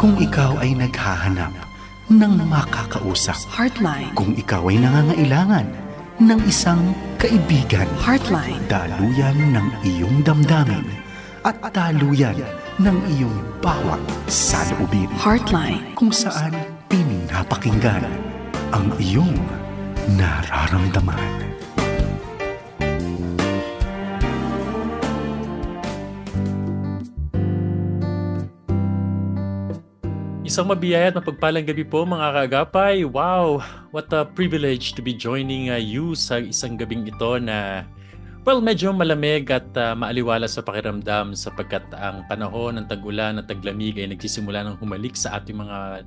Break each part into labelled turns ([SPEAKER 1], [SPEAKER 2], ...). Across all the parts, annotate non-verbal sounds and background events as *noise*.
[SPEAKER 1] Kung ikaw ay naghahanap ng makakausap. Heartline. Kung ikaw ay nangangailangan
[SPEAKER 2] ng isang
[SPEAKER 1] kaibigan.
[SPEAKER 2] Heartline.
[SPEAKER 1] Daluyan ng iyong damdamin at daluyan ng iyong bawat salubin.
[SPEAKER 2] Heartline. Kung saan
[SPEAKER 1] pinapakinggan ang iyong nararamdaman. Isang mabiyaya at mapagpalang gabi po mga kagapay. Wow, what a privilege to be joining uh, you sa isang gabing ito na well, medyo malamig at uh, maaliwala sa pakiramdam sapagkat ang panahon ng tagulan at taglamig ay nagsisimula ng humalik sa ating mga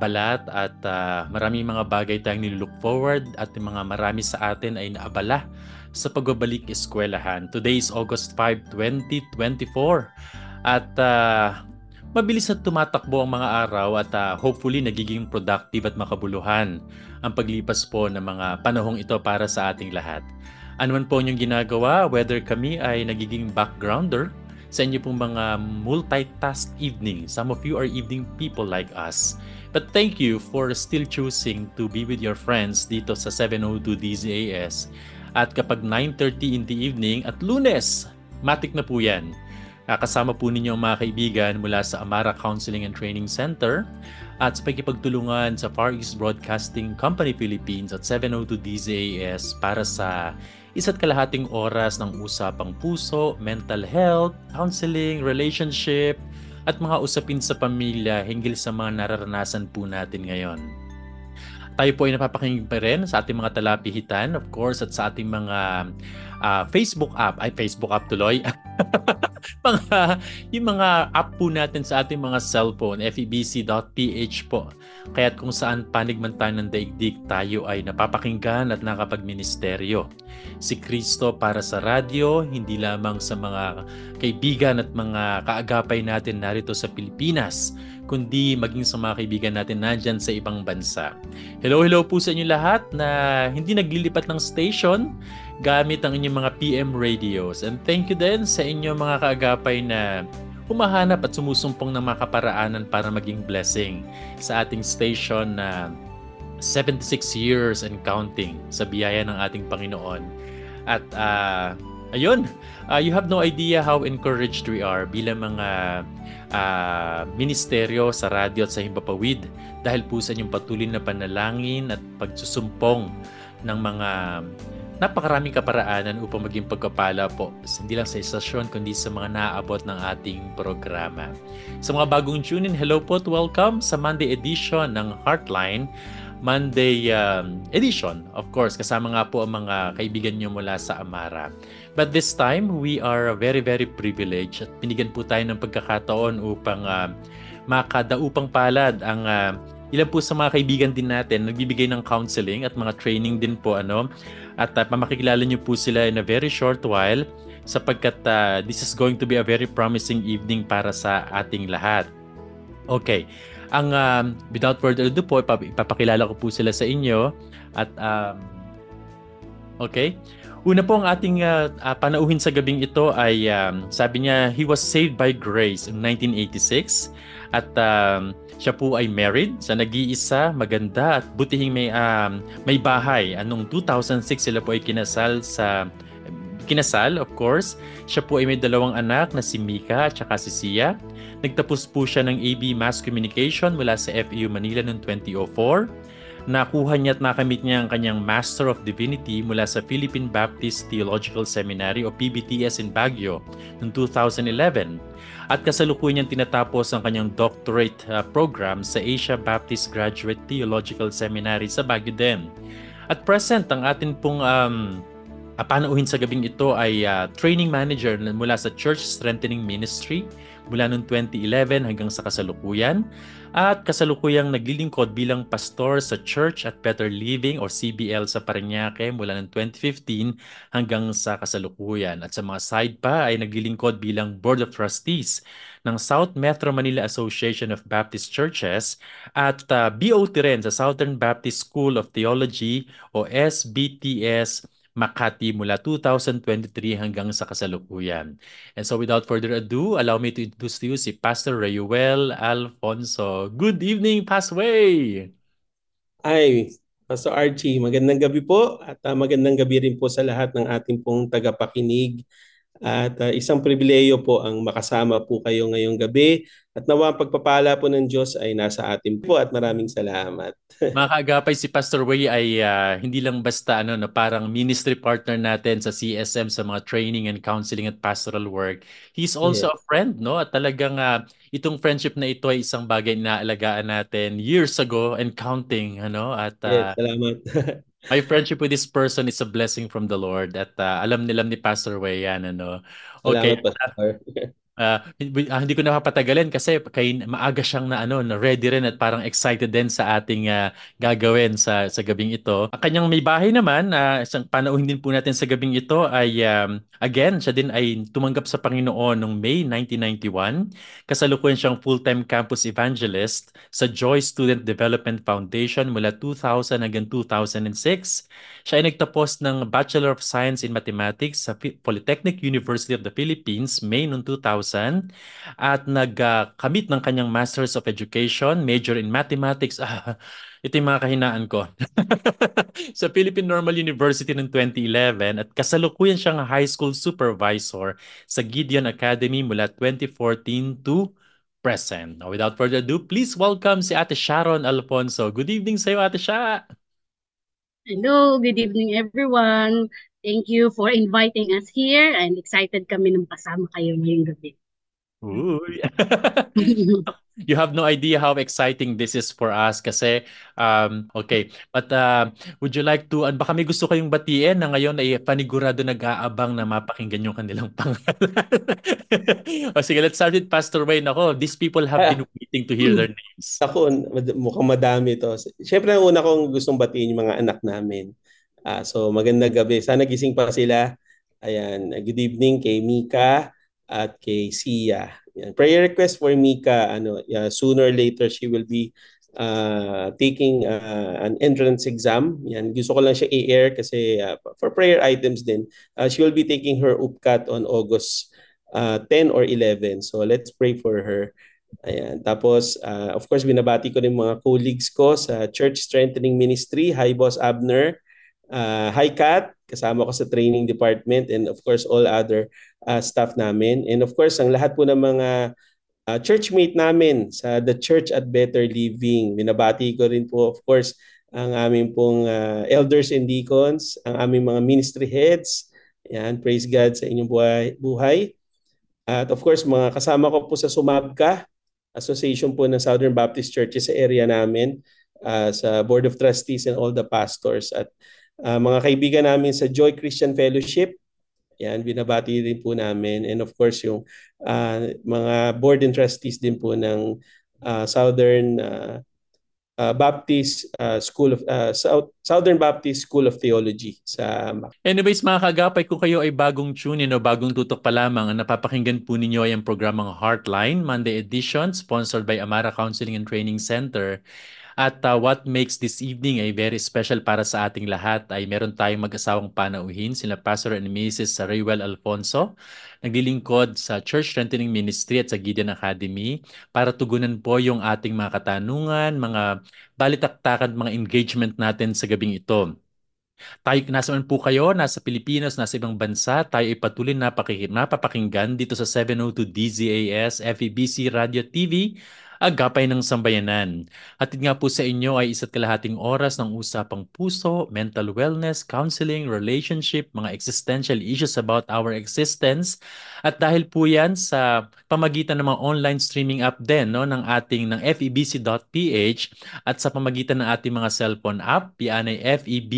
[SPEAKER 1] balat at uh, maraming mga bagay tayong nilook forward at mga marami sa atin ay naabala sa pagbabalik eskwelahan. Today is August 5, 2024. At uh, Mabilis na tumatakbo ang mga araw at uh, hopefully nagiging productive at makabuluhan ang paglipas po ng mga panahong ito para sa ating lahat. Ano man po inyong ginagawa, whether kami ay nagiging backgrounder sa inyo pong mga multitask evening. Some of you are evening people like us. But thank you for still choosing to be with your friends dito sa 702 DZAS. At kapag 9.30 in the evening at lunes, matik na po yan Ah, kasama po ninyo ang mga kaibigan mula sa Amara Counseling and Training Center at sa pagkipagtulungan sa Far East Broadcasting Company Philippines at 702 DZAS para sa isa't kalahating oras ng usapang puso, mental health, counseling, relationship, at mga usapin sa pamilya hinggil sa mga nararanasan po natin ngayon. Tayo po ay napapakinggan pa rin sa ating mga talapihitan, of course, at sa ating mga uh, Facebook app. Ay, Facebook app tuloy. *laughs* mga, yung mga app po natin sa ating mga cellphone, febc.ph po. Kaya't kung saan panig man tayo ng daigdig, tayo ay napapakinggan at nakapagministeryo. Si Kristo para sa radyo, hindi lamang sa mga kaibigan at mga kaagapay natin narito sa Pilipinas, kundi maging sa mga kaibigan natin nandyan sa ibang bansa. Hello, hello po sa inyo lahat na hindi naglilipat ng station gamit ang inyong mga PM radios. And thank you din sa inyo mga kaagapay na humahanap at sumusumpong ng mga kaparaanan para maging blessing sa ating station na 76 years and counting sa biyaya ng ating Panginoon. At uh, ayun, uh, you have no idea how encouraged we are bilang mga uh, ministeryo sa radyo at sa himpapawid dahil po sa inyong patuloy na panalangin at pagsusumpong ng mga napakaraming kaparaanan upang maging pagkapala po hindi lang sa istasyon kundi sa mga naaabot ng ating programa. Sa mga bagong tune in, hello po at welcome sa Monday edition ng Heartline Monday um, edition. Of course, kasama nga po ang mga kaibigan nyo mula sa Amara. But this time, we are very, very privileged at binigyan po tayo ng pagkakataon upang uh, um, makadaupang palad ang uh, ilan po sa mga kaibigan din natin nagbibigay ng counseling at mga training din po ano at uh, makikilala nyo po sila in a very short while sapagkat uh, this is going to be a very promising evening para sa ating lahat. Okay ang um, without further ado po, ipapakilala ko po sila sa inyo at um, okay. Una po ang ating uh, ah, panauhin sa gabing ito ay um, sabi niya he was saved by grace in 1986 at um, siya po ay married sa nag-iisa, maganda at butihing may um, may bahay. Anong 2006 sila po ay kinasal sa kinasal of course. Siya po ay may dalawang anak na si Mika at saka si Sia. Nagtapos po siya ng AB Mass Communication mula sa FEU Manila noong 2004. Nakuha niya at nakamit niya ang kanyang Master of Divinity mula sa Philippine Baptist Theological Seminary o PBTS in Baguio noong 2011. At kasalukuyan niyang tinatapos ang kanyang doctorate uh, program sa Asia Baptist Graduate Theological Seminary sa Baguio din. At present, ang atin pong um, panauhin sa gabing ito ay uh, training manager mula sa Church Strengthening Ministry mula noong 2011 hanggang sa kasalukuyan at kasalukuyang naglilingkod bilang pastor sa Church at Better Living or CBL sa Parañaque mula noong 2015 hanggang sa kasalukuyan. At sa mga side pa ay naglilingkod bilang Board of Trustees ng South Metro Manila Association of Baptist Churches at uh, ah, BOT rin sa Southern Baptist School of Theology o SBTS Makati mula 2023 hanggang sa kasalukuyan. And so without further ado, allow me to introduce to you si Pastor Rayuel
[SPEAKER 3] Alfonso. Good evening, Pasway! Ay, Pastor Archie, magandang gabi po at uh, magandang gabi rin po sa lahat ng ating pong tagapakinig at uh, isang pribileyo po ang makasama po kayo ngayong gabi. At nawa ang pagpapala po ng Diyos ay nasa atin po at maraming salamat.
[SPEAKER 1] *laughs* Mga kaagapay, si Pastor Way ay uh, hindi lang basta ano, no, parang ministry partner natin sa CSM sa mga training and counseling at pastoral work. He's also yes. a friend, no? At talagang uh, itong friendship na ito ay isang bagay na alagaan natin years ago and counting, ano? At uh, yes, salamat. *laughs* my friendship with this person is a blessing from the Lord at uh, alam nilam ni Pastor Way yan ano. Okay.
[SPEAKER 4] Salamat, *laughs*
[SPEAKER 1] Uh, hindi ko na papatagalin kasi kay maaga siyang na ano, na ready rin at parang excited din sa ating uh, gagawin sa sa gabing ito. Ang kanyang may bahay naman, uh, isang panauhin din po natin sa gabing ito ay um, again, siya din ay tumanggap sa Panginoon noong May 1991. Kasalukuyan siyang full-time campus evangelist sa Joy Student Development Foundation mula 2000 hanggang 2006 siya ay nagtapos ng Bachelor of Science in Mathematics sa Polytechnic University of the Philippines May noong 2000 at nagkamit uh, ng kanyang Masters of Education, major in Mathematics. Ah, ito yung mga kahinaan ko. *laughs* sa Philippine Normal University noong 2011 at kasalukuyan siyang high school supervisor sa Gideon Academy mula 2014 to present. Now, without further ado, please welcome si Ate Sharon Alfonso. Good evening sa iyo, Ate Sha!
[SPEAKER 2] Hello, good evening everyone. Thank you for inviting us here and excited kami nung kasama kayo ngayong gabi. Uy. *laughs*
[SPEAKER 1] *laughs* you have no idea how exciting this is for us kasi um, okay but uh, would you like to at baka may gusto kayong batiin na ngayon ay panigurado nag-aabang na mapakinggan
[SPEAKER 3] yung kanilang pangalan *laughs* o sige let's start with Pastor Wayne ako these people have been ah. waiting to hear their names ako mukhang madami to syempre ang una kong gustong batiin yung mga anak namin uh, so magandang gabi sana gising pa sila ayan good evening kay Mika at kay Sia. Yan. Prayer request for Mika, ano, uh, sooner or later she will be uh, taking uh, an entrance exam. Yan, gusto ko lang siya i-air kasi uh, for prayer items din. Uh, she will be taking her UPCAT on August uh, 10 or 11. So let's pray for her. Ayan. Tapos, uh, of course, binabati ko ng mga colleagues ko sa Church Strengthening Ministry. Hi, Boss Abner. Uh, hi, Kat. Kasama ko sa training department. And of course, all other uh, staff namin. And of course, ang lahat po ng mga uh, ah, churchmate namin sa The Church at Better Living. Binabati ko rin po of course ang aming pong uh, elders and deacons, ang aming mga ministry heads. Yan, praise God sa inyong buhay. buhay. At of course, mga kasama ko po sa Sumabka, Association po ng Southern Baptist Churches sa area namin, uh, sa Board of Trustees and all the pastors. At uh, mga kaibigan namin sa Joy Christian Fellowship, yan, binabati din po namin. And of course, yung uh, mga board and trustees din po ng uh, Southern uh, uh, Baptist uh, School of uh, South, Southern Baptist School of Theology sa
[SPEAKER 1] Anyways, mga kagapay, kung kayo ay bagong tune o bagong tutok pa lamang, napapakinggan po ninyo ay ang programang Heartline, Monday edition, sponsored by Amara Counseling and Training Center. At uh, what makes this evening ay very special para sa ating lahat ay meron tayong mag-asawang panauhin, sila Pastor and Mrs. Raywell Alfonso, naglilingkod sa Church Renting Ministry at sa Gideon Academy para tugunan po yung ating mga katanungan, mga balitaktakan, mga engagement natin sa gabing ito. Tayo, nasa man po kayo, nasa Pilipinas, nasa ibang bansa, tayo ay patuloy na napapakinggan dito sa 702 DZAS, FEBC Radio TV Agapay ng Sambayanan. Hatid nga po sa inyo ay isa't kalahating oras ng usapang puso, mental wellness, counseling, relationship, mga existential issues about our existence. At dahil po yan sa pamagitan ng mga online streaming app din no, ng ating ng febc.ph at sa pamagitan ng ating mga cellphone app, yan ay FEB,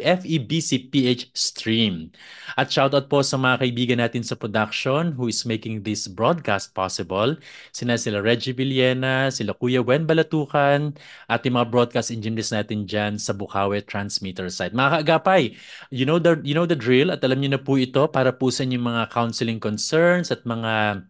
[SPEAKER 1] FEBCPH Stream. At shoutout po sa mga kaibigan natin sa production who is making this broadcast possible. Sina sila Reggie Villen, Mena, sila Kuya Wen Balatukan, at yung mga broadcast engineers natin dyan sa Bukawi Transmitter site. Mga kaagapay, you know the, you know the drill at alam niyo na po ito para po sa inyong mga counseling concerns at mga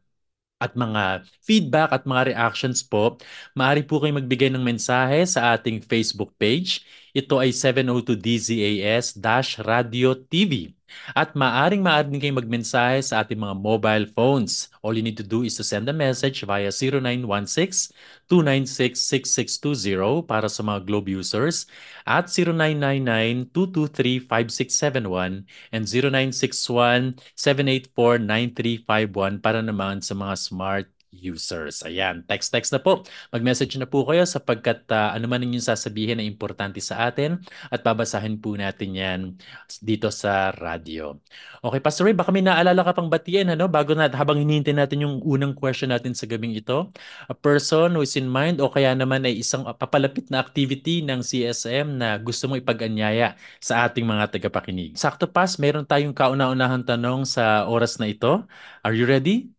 [SPEAKER 1] at mga feedback at mga reactions po, maaari po kayong magbigay ng mensahe sa ating Facebook page. Ito ay 702DZAS-Radio TV. At maaring maaari din kayong magmensahe sa ating mga mobile phones. All you need to do is to send a message via 0916-296-6620 para sa mga Globe users at 0999-223-5671 and 0961-784-9351 para naman sa mga smart users. Ayan, text-text na po. Mag-message na po kayo sapagkat uh, ano man ninyong sasabihin na importante sa atin at babasahin po natin yan dito sa radio. Okay, Pastor Ray, baka may naalala ka pang batiin ano? bago na, habang hinihintay natin yung unang question natin sa gabing ito. A person who is in mind o kaya naman ay isang papalapit na activity ng CSM na gusto mo ipag-anyaya sa ating mga tagapakinig. Sakto Pas, meron tayong kauna-unahang tanong sa oras na ito. Are you ready?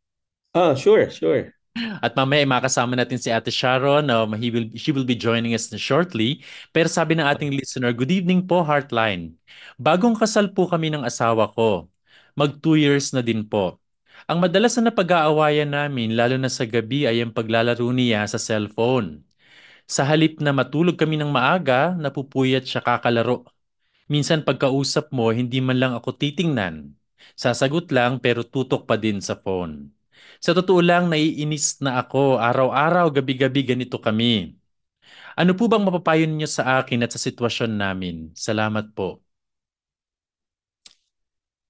[SPEAKER 1] Oh, sure, sure. At mamaya makasama natin si Ate Sharon. Um, he will, she will be joining us shortly. Pero sabi ng ating listener, Good evening po, Heartline. Bagong kasal po kami ng asawa ko. Mag two years na din po. Ang madalas na pag aawayan namin, lalo na sa gabi, ay ang paglalaro niya sa cellphone. Sa halip na matulog kami ng maaga, napupuyat siya kakalaro. Minsan pagkausap mo, hindi man lang ako titingnan. Sasagot lang pero tutok pa din sa phone. Sa totoo lang, naiinis na ako. Araw-araw, gabi-gabi, ganito kami. Ano po bang mapapayo niyo sa akin at sa sitwasyon namin? Salamat po.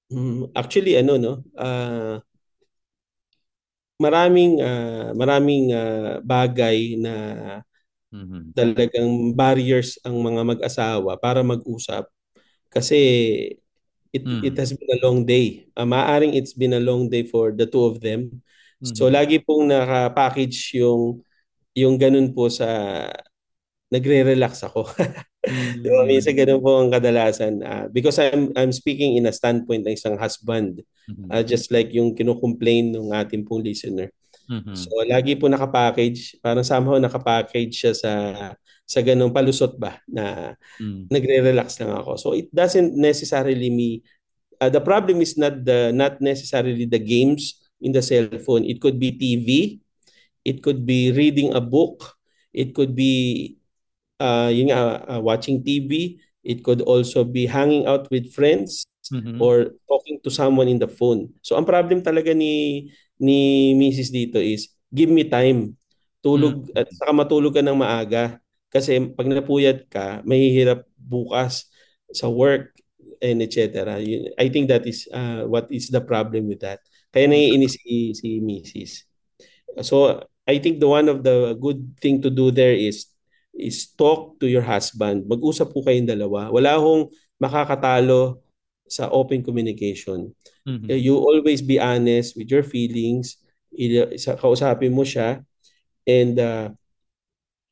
[SPEAKER 3] Mm, actually, ano, no? Uh, maraming uh, maraming uh, bagay na mm-hmm. talagang barriers ang mga mag-asawa para mag-usap kasi it mm. it has been a long day. Uh, maaring it's been a long day for the two of them Mm-hmm. So lagi pong naka-package yung yung ganun po sa nagre-relax ako. *laughs* mm-hmm. diba, minsan ganun po ang kadalasan. Uh, because I'm, I'm speaking in a standpoint ng isang husband. Mm-hmm. Uh, just like yung kinocomplain ng ating pong listener. Mm-hmm. So lagi po nakapackage, parang somehow nakapackage siya sa sa ganung palusot ba na mm. nagre-relax lang ako. So it doesn't necessarily me uh, the problem is not the not necessarily the games in the cell phone. It could be TV, it could be reading a book, it could be uh, yun nga, uh, watching TV, it could also be hanging out with friends mm-hmm. or talking to someone in the phone. So ang problem talaga ni ni Mrs. dito is give me time. Tulog mm-hmm. at saka matulog ka ng maaga kasi pag napuyat ka, mahihirap bukas sa work and etc. I think that is uh, what is the problem with that. Kaya mm. naiinis si, si Mrs. So, I think the one of the good thing to do there is is talk to your husband. Mag-usap po kayong dalawa. Wala hong makakatalo sa open communication. Mm-hmm. Eh, you always be honest with your feelings. Kausapin mo siya and uh,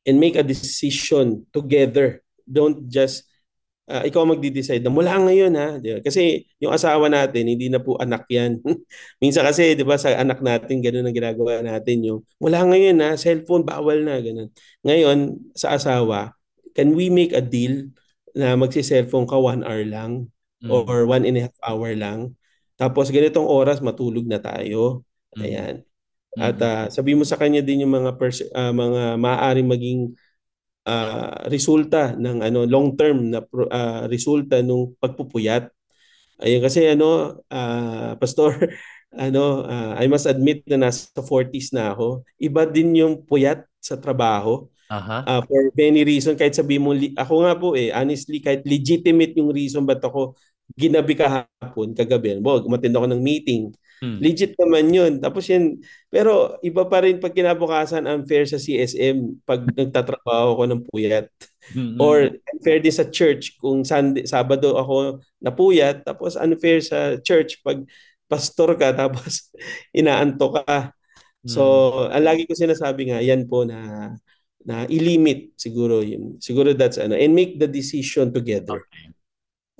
[SPEAKER 3] and make a decision together. Don't just uh, ikaw magde-decide na mula ngayon ha. Di Kasi yung asawa natin, hindi na po anak yan. *laughs* Minsan kasi, di ba, sa anak natin, ganun ang ginagawa natin. Yung mula ngayon na cellphone bawal na, ganun. Ngayon, sa asawa, can we make a deal na magsi-cellphone ka one hour lang mm. or one and a half hour lang? Tapos ganitong oras, matulog na tayo. Mm. Ayan. Mm. At uh, sabi mo sa kanya din yung mga pers- uh, ah, mga maaaring maging uh, resulta ng ano long term na uh, resulta nung pagpupuyat. Ayun kasi ano uh, pastor *laughs* ano uh, I must admit na nasa 40s na ako. Iba din yung puyat sa trabaho. Uh-huh. Uh, for many reason kahit sabi mo ako nga po eh honestly kahit legitimate yung reason ba't ako ginabi kahapon kagabi. Well, umattend ako ng meeting Hmm. Legit naman yun. Tapos yan, pero iba pa rin pag kinabukasan unfair sa CSM pag *laughs* nagtatrabaho ko ng puyat. Mm-hmm. Or unfair din sa church kung Sunday, Sabado ako napuyat. Tapos unfair sa church pag pastor ka *laughs* tapos inaanto ka. So, mm-hmm. ang lagi ko sinasabi nga, yan po na na i-limit siguro yun. Siguro that's ano and make the decision together. Okay.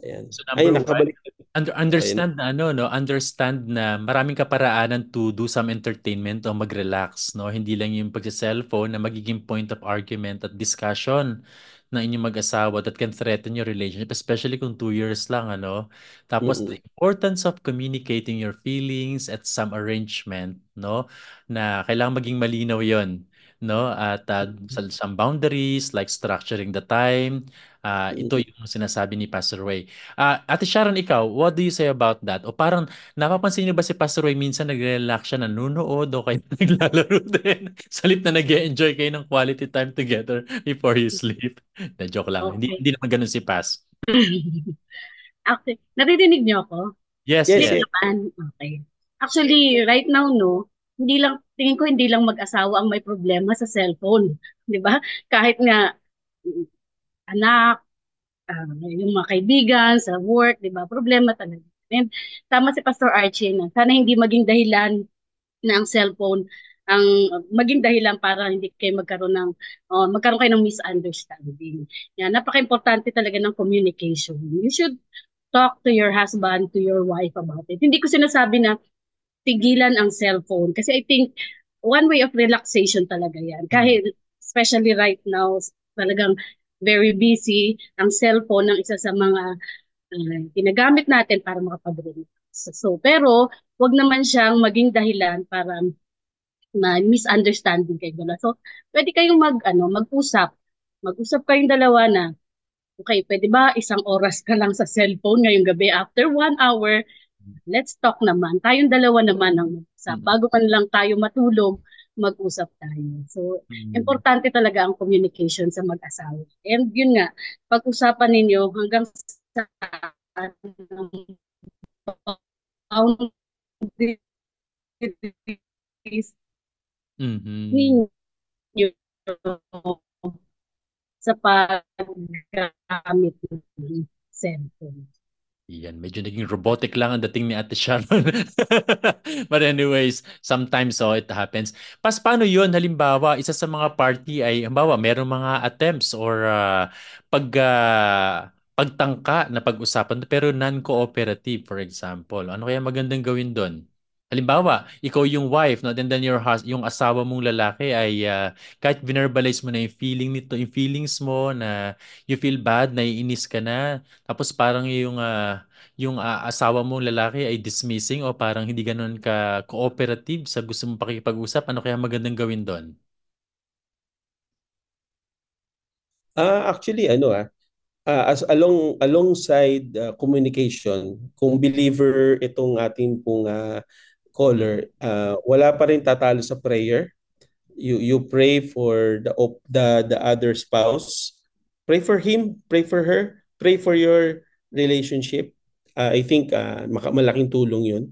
[SPEAKER 3] Ayan. So number Ay, nakabalik.
[SPEAKER 1] under, understand Ayan. na ano, no? Understand na maraming kaparaanan to do some entertainment o mag-relax, no? Hindi lang yung pagsa-cellphone na magiging point of argument at discussion na inyong mag-asawa that can threaten your relationship, especially kung two years lang, ano? Tapos, mm-hmm. the importance of communicating your feelings at some arrangement, no? Na kailangan maging malinaw yon no? At uh, some boundaries like structuring the time, Uh, ito yung sinasabi ni Pastor Ray. Uh, ah, Ate Sharon, ikaw, what do you say about that? O parang napapansin niyo ba si Pastor Ray minsan nagre-relax siya, nanonood o kayo *laughs* naglalaro din? Salit na nag enjoy kayo ng quality time together before you sleep. na joke lang. Okay. Hindi, hindi naman ganun si Pas.
[SPEAKER 2] okay. *laughs* Naririnig niyo ako? Yes, yes. yes. Okay. Actually, right now, no, hindi lang, tingin ko hindi lang mag-asawa ang may problema sa cellphone. *laughs* Di ba? Kahit nga, anak, uh, yung mga kaibigan, sa work, di ba? Problema talaga. And tama si Pastor Archie na sana hindi maging dahilan na ang cellphone ang maging dahilan para hindi kayo magkaroon ng uh, magkaroon kayo ng misunderstanding. Yan, napaka-importante talaga ng communication. You should talk to your husband, to your wife about it. Hindi ko sinasabi na tigilan ang cellphone kasi I think one way of relaxation talaga yan. Kahit especially right now, talagang very busy, ang cellphone ang isa sa mga uh, natin para makapag-relax. So, so, pero wag naman siyang maging dahilan para na misunderstanding kayo dalawa. So, pwede kayong mag, ano, mag-usap. Mag-usap kayong dalawa na, okay, pwede ba isang oras ka lang sa cellphone ngayong gabi? After one hour, let's talk naman. Tayong dalawa naman ang mag-usap. Mm. Bago pa lang tayo matulog, mag-usap tayo. So, mm. importante talaga ang communication sa mag-asawa. And yun nga, pag-usapan ninyo hanggang sa
[SPEAKER 4] boundaries mm-hmm. ninyo
[SPEAKER 2] sa paggamit ng cellphone.
[SPEAKER 1] Yan, medyo naging robotic lang ang dating ni Ate Sharon. *laughs* But anyways, sometimes so oh, it happens. Pas paano yun? Halimbawa, isa sa mga party ay, halimbawa, meron mga attempts or uh, pag, uh, pagtangka na pag-usapan pero non-cooperative, for example. Ano kaya magandang gawin doon? Halimbawa, ikaw yung wife, no? and then your husband, yung asawa mong lalaki ay uh, kahit verbalize mo na yung feeling nito, yung feelings mo na you feel bad, naiinis ka na, tapos parang yung uh, yung uh, asawa mong lalaki ay dismissing o parang hindi ganoon ka cooperative sa gusto mong pakikipag-usap, ano kaya magandang gawin doon?
[SPEAKER 3] Ah, actually ano ah, uh, as along alongside uh, communication kung believer itong ating pong uh, caller, uh, wala pa rin tatalo sa prayer. You you pray for the the the other spouse. Pray for him, pray for her, pray for your relationship. Uh, I think uh, malaking tulong 'yun.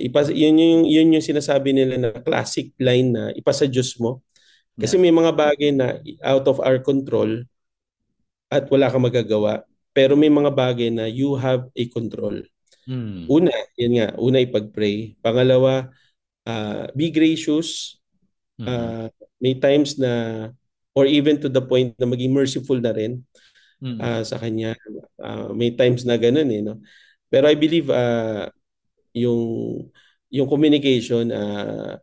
[SPEAKER 3] Ipas yun yung yun yung sinasabi nila na classic line na ipasa Diyos mo. Kasi yeah. may mga bagay na out of our control at wala kang magagawa. Pero may mga bagay na you have a control.
[SPEAKER 4] Mm. Una,
[SPEAKER 3] yun nga, una ipag-pray. Pangalawa, uh, be gracious. Uh, may times na, or even to the point na maging merciful na rin mm. uh, sa kanya. Uh, may times na ganun eh. No? Pero I believe uh, yung yung communication, uh,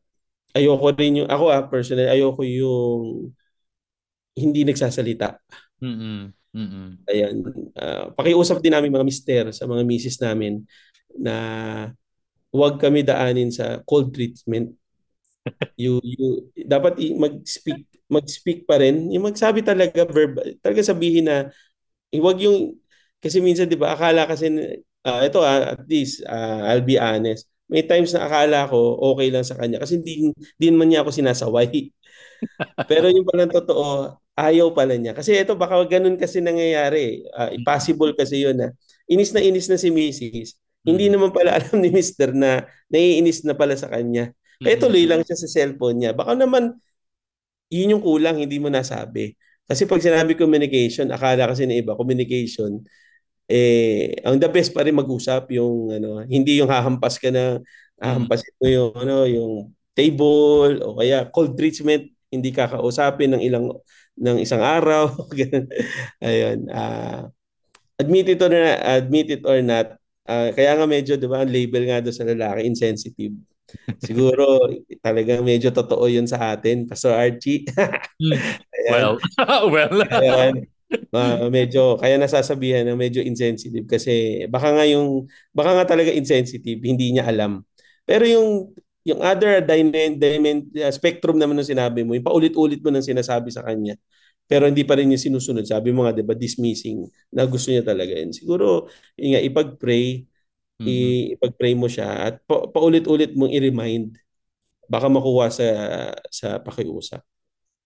[SPEAKER 3] ayoko rin yung, ako ah, personally, ayoko yung hindi nagsasalita.
[SPEAKER 4] Mm-hmm. Mm-mm.
[SPEAKER 3] Ayan. Uh, pakiusap din namin mga mister sa mga misis namin na huwag kami daanin sa cold treatment. *laughs* you you dapat mag-speak mag-speak pa rin. Yung magsabi talaga verb talaga sabihin na eh, huwag yung kasi minsan 'di ba akala kasi uh, ito uh, at least uh, I'll be honest. May times na akala ko okay lang sa kanya kasi hindi din man niya ako sinasaway. *laughs* Pero yung palang totoo, ayaw pala niya. Kasi ito, baka ganun kasi nangyayari. Uh, impossible kasi yun na. Ah. Inis na inis na si Mrs. Mm-hmm. Hindi mm. naman pala *laughs* alam ni Mr. na naiinis na pala sa kanya. Mm-hmm. Kaya mm. tuloy lang siya sa cellphone niya. Baka naman, yun yung kulang, hindi mo nasabi. Kasi pag sinabi communication, akala kasi na iba, communication, eh, ang the best pa rin mag-usap yung, ano, hindi yung hahampas ka na, hahampas mo yung, ano, yung table, o kaya cold treatment, hindi kakausapin ng ilang ng isang araw. *laughs* Ayun. Uh, admit it or not, admit it or not, uh, kaya nga medyo, di ba, ang label nga do sa lalaki, insensitive. Siguro talaga medyo totoo yun sa atin, Pastor Archie. *laughs* Hmm. well, *laughs* well. Ayan. Uh, medyo kaya nasasabihan na medyo insensitive kasi baka nga yung baka nga talaga insensitive hindi niya alam pero yung yung other diamond, diamond uh, spectrum naman ng sinabi mo, yung paulit-ulit mo ng sinasabi sa kanya, pero hindi pa rin niya sinusunod. Sabi mo nga, di ba, dismissing na gusto niya talaga. And siguro, yun nga, ipag-pray, mm-hmm. ipag-pray mo siya at pa- paulit-ulit mong i-remind baka makuha sa sa pakiusap.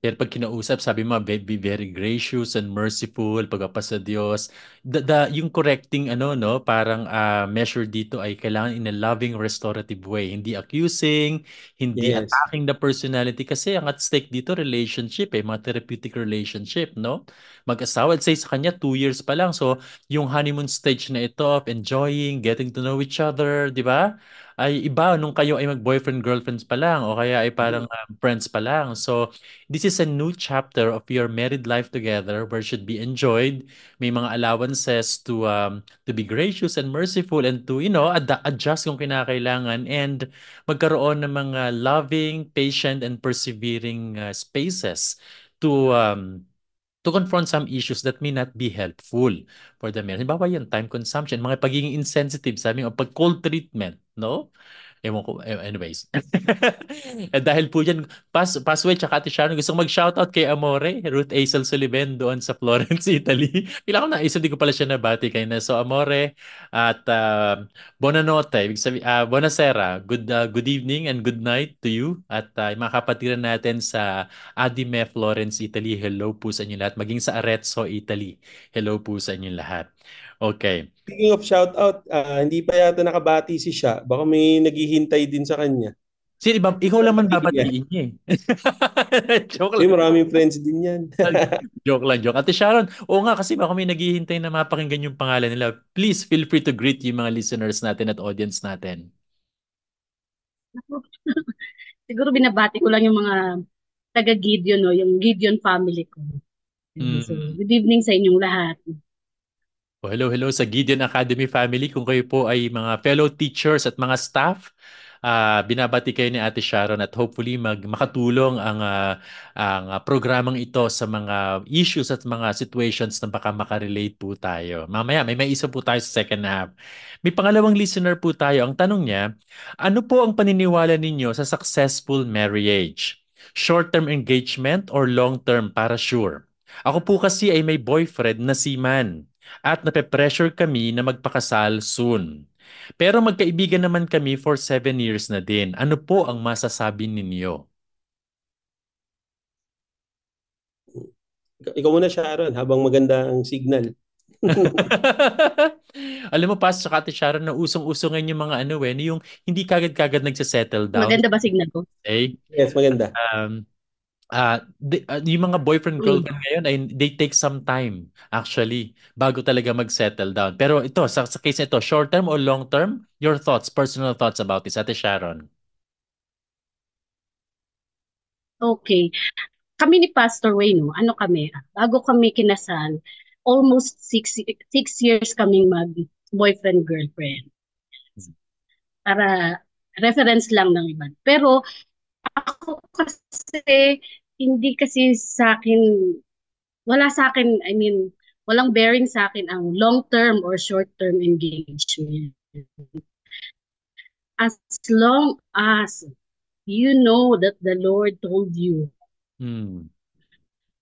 [SPEAKER 3] Kaya
[SPEAKER 1] pag kinausap, sabi mo, be, be very gracious and merciful, pagpapa sa Diyos. The, the, yung correcting ano, no, parang uh, measure dito ay kailangan in a loving, restorative way. Hindi accusing, hindi yes. attacking the personality. Kasi ang at stake dito, relationship, eh, mga therapeutic relationship, no? Mag-asawa, I'd say sa kanya, two years pa lang. So, yung honeymoon stage na ito of enjoying, getting to know each other, di ba? ay iba nung kayo ay mag-boyfriend, girlfriends pa lang o kaya ay mm. parang uh, friends pa lang. So, this is a new chapter of your married life together where should be enjoyed. May mga allowances to um, to be gracious and merciful and to, you know, ad- adjust kung kinakailangan and magkaroon ng mga loving, patient, and persevering uh, spaces to um, to confront some issues that may not be helpful for the marriage. Halimbawa yan, time consumption, mga pagiging insensitive sa aming o pag-cold treatment, No? Ewan ko. Eh, anyways. At *laughs* eh, dahil po dyan, Pas, Pasway tsaka Ate Sharon, gusto mag-shoutout kay Amore, Ruth Aisel Sullivan doon sa Florence, *laughs* Italy. Pila ko na isa, di ko pala siya nabati kay na. So Amore at uh, um, Bonanotte, ibig sabi, uh, ah, Bonasera, good, uh, good evening and good night to you. At uh, mga kapatiran natin sa Adime, Florence, Italy, hello po sa inyo lahat. Maging sa Arezzo, Italy, hello po sa inyo lahat. Okay.
[SPEAKER 3] Speaking of shout out, uh, hindi pa yata nakabati si siya. Baka may naghihintay din sa kanya. Sir, iba, ikaw lang man babatiin niya eh. *laughs* joke lang. Hey, maraming friends din yan. *laughs*
[SPEAKER 1] joke lang, joke. Ate Sharon, oo nga kasi baka may naghihintay na mapakinggan yung pangalan nila. Please feel free to greet yung mga listeners natin at audience natin.
[SPEAKER 2] *laughs* Siguro binabati ko lang yung mga taga Gideon, no? yung Gideon family ko. Mm. So, good evening sa inyong lahat.
[SPEAKER 4] O oh,
[SPEAKER 1] hello, hello sa Gideon Academy family. Kung kayo po ay mga fellow teachers at mga staff, uh, binabati kayo ni Ate Sharon at hopefully mag makatulong ang, uh, ang ah, programang ito sa mga issues at mga situations na baka makarelate po tayo. Mamaya, may may isa po tayo sa second half. May pangalawang listener po tayo. Ang tanong niya, ano po ang paniniwala ninyo sa successful marriage? Short-term engagement or long-term para sure? Ako po kasi ay may boyfriend na si Man at nape-pressure kami na magpakasal soon. Pero magkaibigan naman kami for 7 years na din. Ano po ang masasabi ninyo?
[SPEAKER 3] Ikaw muna, Sharon, habang maganda ang signal. *laughs*
[SPEAKER 1] Alam mo, Pas, tsaka Ate Sharon, na usong usong ngayon yung mga ano eh, yung hindi kagad-kagad nagsasettle down. Maganda ba signal ko? Okay? Eh, yes, maganda. Um, uh, the, uh, yung mga boyfriend hmm. girlfriend ngayon ay they take some time actually bago talaga mag-settle down. Pero ito sa, sa case ito, short term or long term, your thoughts, personal thoughts about this, Ate Sharon.
[SPEAKER 2] Okay. Kami ni Pastor Wayne, ano kami, bago kami kinasal, almost six, six years kaming mag-boyfriend-girlfriend. Hmm. Para reference lang ng iba. Pero ako kasi hindi kasi sa akin, wala sa akin, I mean, walang bearing sa akin ang long-term or short-term engagement. As long as you know that the Lord told you mm.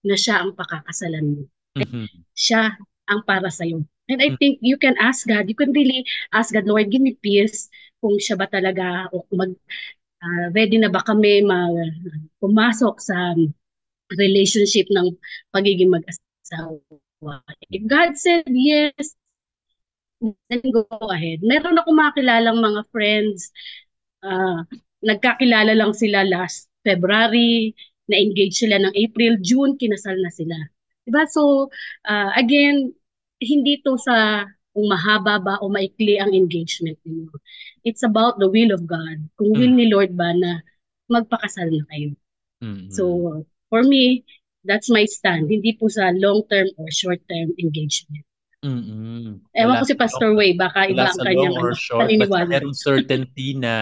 [SPEAKER 2] na siya ang pakakasalan mo. Mm-hmm. Siya ang para sa'yo. And I mm. think you can ask God, you can really ask God, Lord, give me peace kung siya ba talaga o mag uh, ready na ba kami mag pumasok sa relationship ng pagiging mag-asawa. If God said yes, then go ahead. Meron ako makilalang mga friends, uh, nagkakilala lang sila last February, na-engage sila ng April, June, kinasal na sila. Diba? So, uh, again, hindi to sa kung mahaba ba o maikli ang engagement ninyo it's about the will of God. Kung will mm. ni Lord ba na magpakasal na kayo. Mm-hmm. So, for me, that's my stand. Hindi po sa long-term or short-term engagement.
[SPEAKER 4] Mm-hmm.
[SPEAKER 2] Ewan wala ko si Pastor Way, baka iba ang kanyang or ano, Meron
[SPEAKER 1] certainty na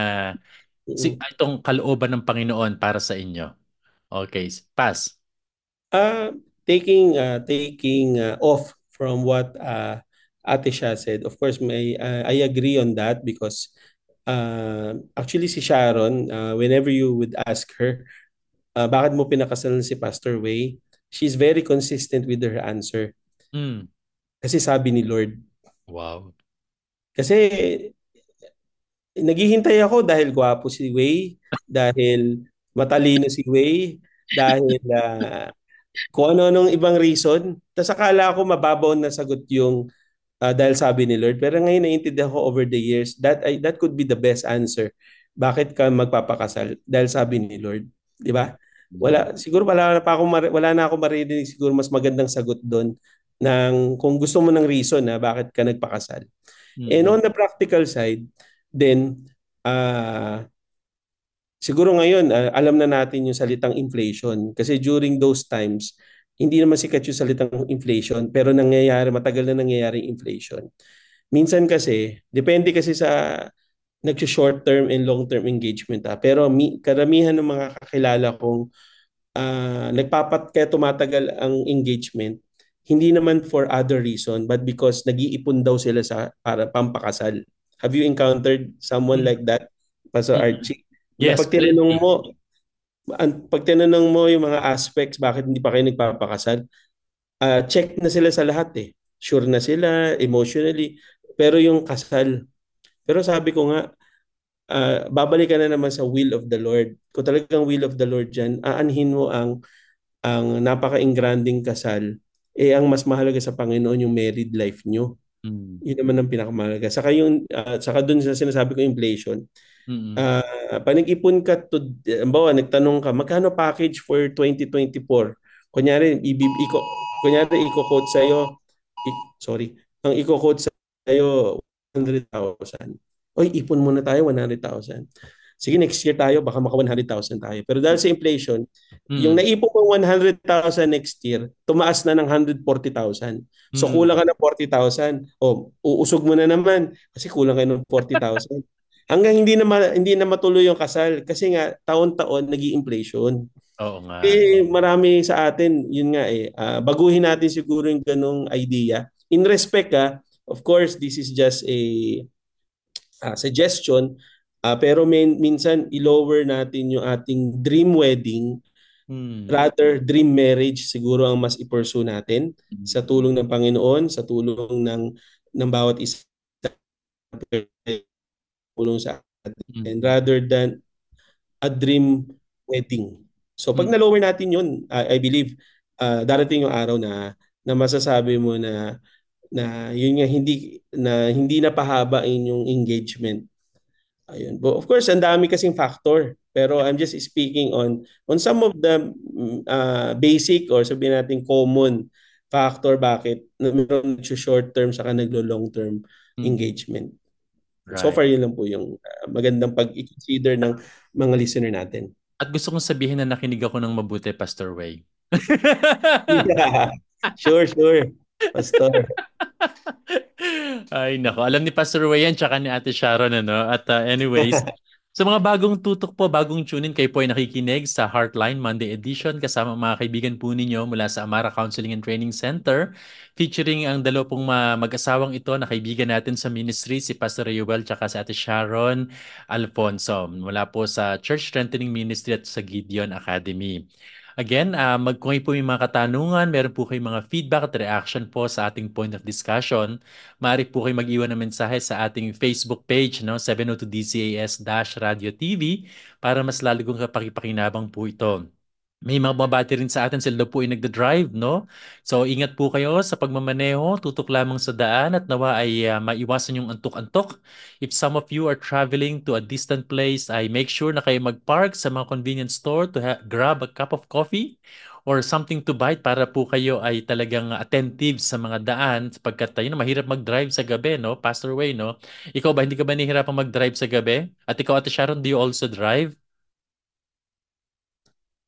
[SPEAKER 1] *laughs* si, itong kalooban ng Panginoon para sa inyo. Okay, pass.
[SPEAKER 3] Uh, ah, taking uh, taking uh, off from what uh, Ate Sha said, of course, may, uh, I agree on that because uh, actually si Sharon, uh, whenever you would ask her, uh, bakit mo pinakasalan si Pastor Way? She's very consistent with her answer. Mm. Kasi sabi ni Lord. Wow. Kasi naghihintay ako dahil gwapo si Way, dahil matalino si Way, dahil uh, kung ano-anong ibang reason. Tapos akala ko mababaw na sagot yung uh, dahil sabi ni Lord. Pero ngayon naiintindihan ko over the years that I, that could be the best answer. Bakit ka magpapakasal? Dahil sabi ni Lord, 'di ba? Wala siguro wala na pa ako wala na ako maririnig siguro mas magandang sagot doon ng kung gusto mo ng reason na bakit ka nagpakasal. Mm-hmm. And on the practical side, then uh, siguro ngayon uh, alam na natin yung salitang inflation kasi during those times hindi naman sikat yung salitang inflation, pero nangyayari, matagal na nangyayari inflation. Minsan kasi, depende kasi sa nag-short term and long term engagement. Ah. Pero mi, karamihan ng mga kakilala kong uh, nagpapat kaya tumatagal ang engagement, hindi naman for other reason but because nag-iipon daw sila sa para pampakasal. Have you encountered someone hmm. like that, Pastor hmm. Archie? Yes. Kapag tinanong mo, ang pag tinanong mo yung mga aspects bakit hindi pa kayo nagpapakasal, uh, check na sila sa lahat eh. Sure na sila emotionally, pero yung kasal. Pero sabi ko nga, uh, babalik ka na naman sa will of the Lord. Kung talagang will of the Lord dyan, aanhin mo ang ang napaka-ingranding kasal, eh ang mas mahalaga sa Panginoon yung married life nyo. Mm. Yun naman ang pinakamahalaga. Saka yung uh, ah, saka doon sa sinasabi ko inflation, Mm-hmm. Uh, panag-ipon ka to, ambawa, nagtanong ka, magkano package for 2024? Kunyari, ibib, iko, kunyari, iko-quote sa'yo, i, sorry, ang iko-quote sa'yo, 100,000. Oy, ipon muna tayo, 100,000. Sige, next year tayo, baka maka 100,000 tayo. Pero dahil sa inflation, mm-hmm. yung naipon mong 100,000 next year, tumaas na ng 140,000. So, mm-hmm. kulang ka ng 40,000. O, uusog mo na naman kasi kulang ka ng 40,000 hanggang hindi na ma- hindi na matuloy yung kasal kasi nga taon-taon nagii inflation. Oo nga. Eh marami sa atin, yun nga eh, uh, baguhin natin siguro yung ganung idea. In respect ah, of course this is just a uh, suggestion uh, pero min- minsan i-lower natin yung ating dream wedding Hmm. Rather, dream marriage siguro ang mas i-pursue natin hmm. sa tulong ng Panginoon, sa tulong ng ng bawat isa tulong sa atin. Mm. And rather than a dream wedding. So pag mm. na-lower natin yun, I, I believe uh, darating yung araw na na masasabi mo na na yun nga hindi na hindi na napahaba inyong engagement. Ayun. But of course, ang dami kasing factor. Pero I'm just speaking on on some of the uh, basic or sabihin natin common factor bakit meron short term saka naglo long term mm. engagement. Right. So far, yun lang po yung uh, magandang pag-consider ng mga listener natin.
[SPEAKER 1] At gusto kong sabihin na nakinig ako ng mabuti, Pastor Way.
[SPEAKER 3] yeah. Sure, sure. Pastor.
[SPEAKER 1] Ay, nako. Alam ni Pastor Way yan, tsaka ni Ate Sharon, ano? At uh, anyways, *laughs* Sa mga bagong tutok po, bagong tunin, kayo po ay nakikinig sa Heartline Monday Edition kasama mga kaibigan po ninyo mula sa Amara Counseling and Training Center featuring ang dalawa pong mag-asawang ito na kaibigan natin sa ministry, si Pastor Reuel at si Ate Sharon Alfonso mula po sa Church Strengthening Ministry at sa Gideon Academy. Again, uh, ah, mag po yung mga katanungan, meron po kayong mga feedback at reaction po sa ating point of discussion. Maaari po kayong mag-iwan ng mensahe sa ating Facebook page, no? 702DCAS-Radio TV para mas lalo kong kapakipakinabang po ito may mababati rin sa atin sila po ay nagda-drive, no? So ingat po kayo sa pagmamaneho, tutok lamang sa daan at nawa ay uh, maiwasan yung antok-antok. If some of you are traveling to a distant place, ay make sure na kayo mag-park sa mga convenience store to grab a cup of coffee or something to bite para po kayo ay talagang attentive sa mga daan sapagkat tayo na mahirap mag-drive sa gabi, no? Pastor Way, no? Ikaw ba, hindi ka ba nahihirapang mag-drive sa gabi? At ikaw, Ate Sharon, do you also
[SPEAKER 3] drive?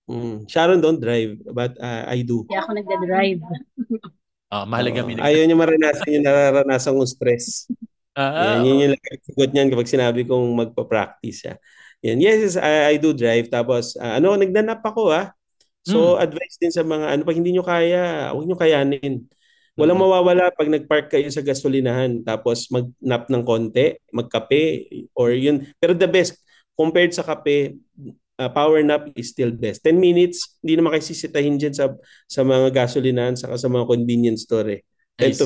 [SPEAKER 3] Mm. Sharon don't drive, but uh, I do.
[SPEAKER 2] Hindi ako nagda-drive.
[SPEAKER 3] oh, *laughs* mahalaga uh, Ayaw niya maranasan yung nararanasan kong stress. Ah, Yan, yun yung lagi sagot niyan kapag sinabi kong magpa-practice siya. Yan. Yes, I, I do drive. Tapos, uh, ano, nagdanap ako ah. So, hmm. advice din sa mga, ano, pag hindi nyo kaya, huwag nyo kayanin. Walang hmm. mawawala pag nag-park kayo sa gasolinahan. Tapos, mag-nap ng konti, magkape, or yun. Pero the best, compared sa kape, uh, power nap is still best. 10 minutes, hindi na kayo sisitahin dyan sa, sa mga gasolinahan saka sa mga convenience store. Eh. 10, to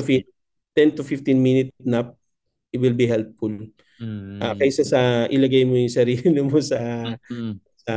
[SPEAKER 3] 15, 10 to 15 minute nap, it will be helpful. Mm. Uh, kaysa sa ilagay mo yung sarili *laughs* mo sa, mm-hmm. sa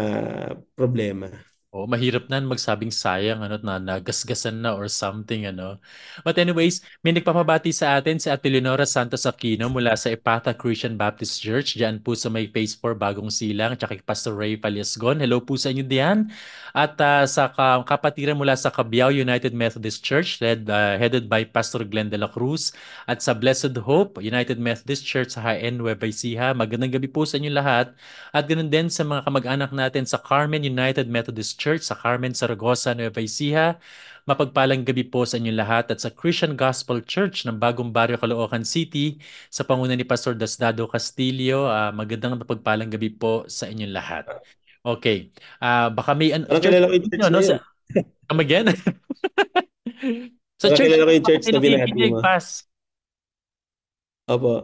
[SPEAKER 3] problema.
[SPEAKER 1] Oh, mahirap na magsabing sayang ano na nagasgasan na or something ano. But anyways, may nagpapabati sa atin si Ate Leonora Santos Aquino mula sa Epata Christian Baptist Church diyan po sa may Phase 4 Bagong Silang at kay Pastor Ray Paliasgon. Hello po sa inyo diyan. At uh, sa kapatiran mula sa Cabiao United Methodist Church led uh, headed by Pastor Glenn De La Cruz at sa Blessed Hope United Methodist Church sa High Haen, Nueva Ecija. Magandang gabi po sa inyo lahat. At ganoon din sa mga kamag-anak natin sa Carmen United Methodist Church Church sa Carmen Saragosa, Nueva Ecija. Mapagpalang gabi po sa inyong lahat at sa Christian Gospel Church ng Bagong Baryo, Caloocan City sa panguna ni Pastor Dasdado Castillo. Uh, magandang mapagpalang gabi po sa inyong lahat. Okay. Uh, baka may... An- Parang kilala ko yung ano, church no, no? Sa, *laughs* come again? *laughs* sa Parang church, kilala ko yung church na binahati mo.
[SPEAKER 3] Opo.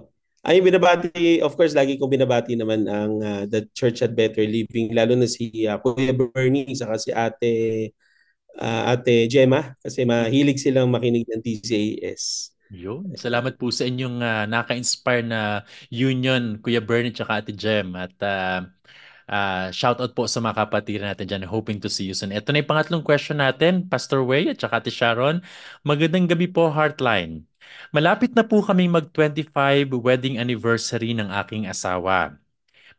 [SPEAKER 3] Ay binabati, of course, lagi kong binabati naman ang uh, The Church at Better Living, lalo na si uh, Kuya Bernie, saka si ate, uh, ate Gemma, kasi mahilig silang makinig ng TCAS. Yun. Salamat po sa
[SPEAKER 1] inyong uh, naka-inspire na union, Kuya Bernie, saka ate Gem. At uh, uh, shout out po sa mga kapatid natin dyan. Hoping to see you soon. Ito na yung pangatlong question natin, Pastor Way at saka ate Sharon. Magandang gabi po, Heartline. Malapit na po kaming mag-25 wedding anniversary ng aking asawa.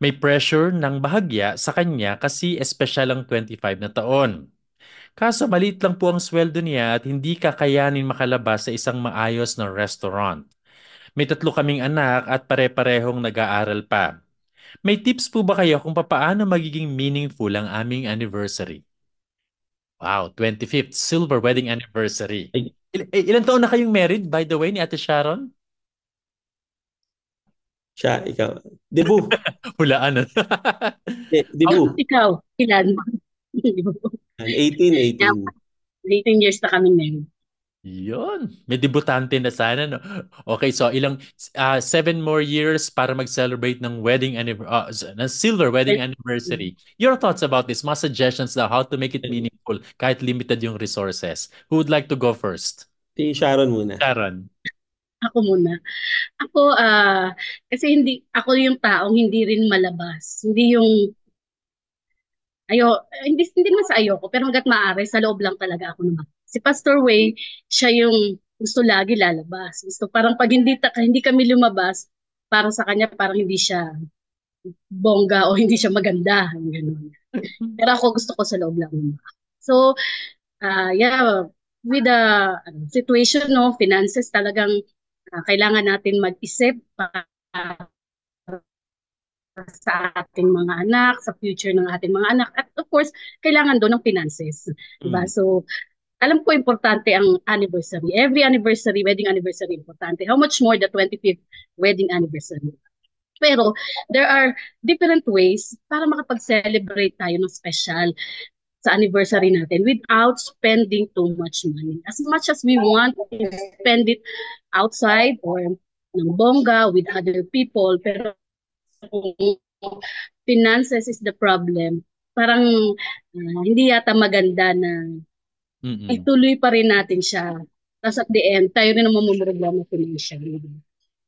[SPEAKER 1] May pressure ng bahagya sa kanya kasi espesyal ang 25 na taon. Kaso maliit lang po ang sweldo niya at hindi kakayanin makalabas sa isang maayos na restaurant. May tatlo kaming anak at pare-parehong nag-aaral pa. May tips po ba kayo kung paano magiging meaningful ang aming anniversary? Wow, 25th Silver Wedding Anniversary. Il- eh, ilan taon na kayong married, by the way, ni Ate Sharon?
[SPEAKER 3] Siya, ikaw. Debu. Hulaan. *laughs* *laughs* De-
[SPEAKER 1] Debu. Oh,
[SPEAKER 2] ikaw, ilan?
[SPEAKER 3] 18,
[SPEAKER 2] 18. 18 years na kami ngayon.
[SPEAKER 1] Yun. May debutante na sana. No? Okay, so ilang uh, seven more years para mag-celebrate ng wedding anniversary, uh, ng silver wedding anniversary. Your thoughts about this? Mga suggestions na how to make it meaningful kahit limited yung resources. Who would like to go first? Si Sharon muna. Sharon.
[SPEAKER 2] Ako muna. Ako, uh, kasi hindi, ako yung taong hindi rin malabas. Hindi yung ayo hindi hindi naman sa ayoko pero hangga't maaari sa loob lang talaga ako naman si Pastor Way, siya yung gusto lagi lalabas. Gusto parang pag hindi, ta- hindi kami lumabas, para sa kanya parang hindi siya bongga o hindi siya maganda. Ganun. Mm-hmm. Pero ako gusto ko sa loob lang. So, uh, yeah, with the ano, situation no, finances talagang uh, kailangan natin mag-isip para sa ating mga anak, sa future ng ating mga anak. At of course, kailangan doon ng finances. Diba? Mm. So, alam ko importante ang anniversary. Every anniversary, wedding anniversary, importante. How much more the 25th wedding anniversary. Pero there are different ways para makapag-celebrate tayo ng special sa anniversary natin without spending too much money. As much as we want to spend it outside or ng bongga with other people, pero kung finances is the problem. Parang uh, hindi yata maganda na Mm-mm. ituloy pa rin natin siya. Tapos at the end, tayo rin ang mamumroblema financially.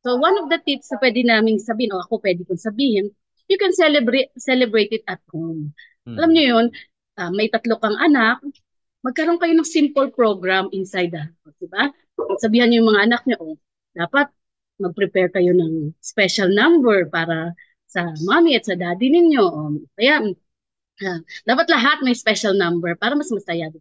[SPEAKER 2] So one of the tips na pwede namin sabihin, o ako pwede kong sabihin, you can celebrate celebrate it at home. Mm. Alam niyo yun, uh, may tatlo kang anak, magkaroon kayo ng simple program inside the house, di ba? Sabihan niyo yung mga anak niyo, oh, dapat mag-prepare kayo ng special number para sa mommy at sa daddy ninyo. O, kaya, uh, dapat lahat may special number para mas masaya, di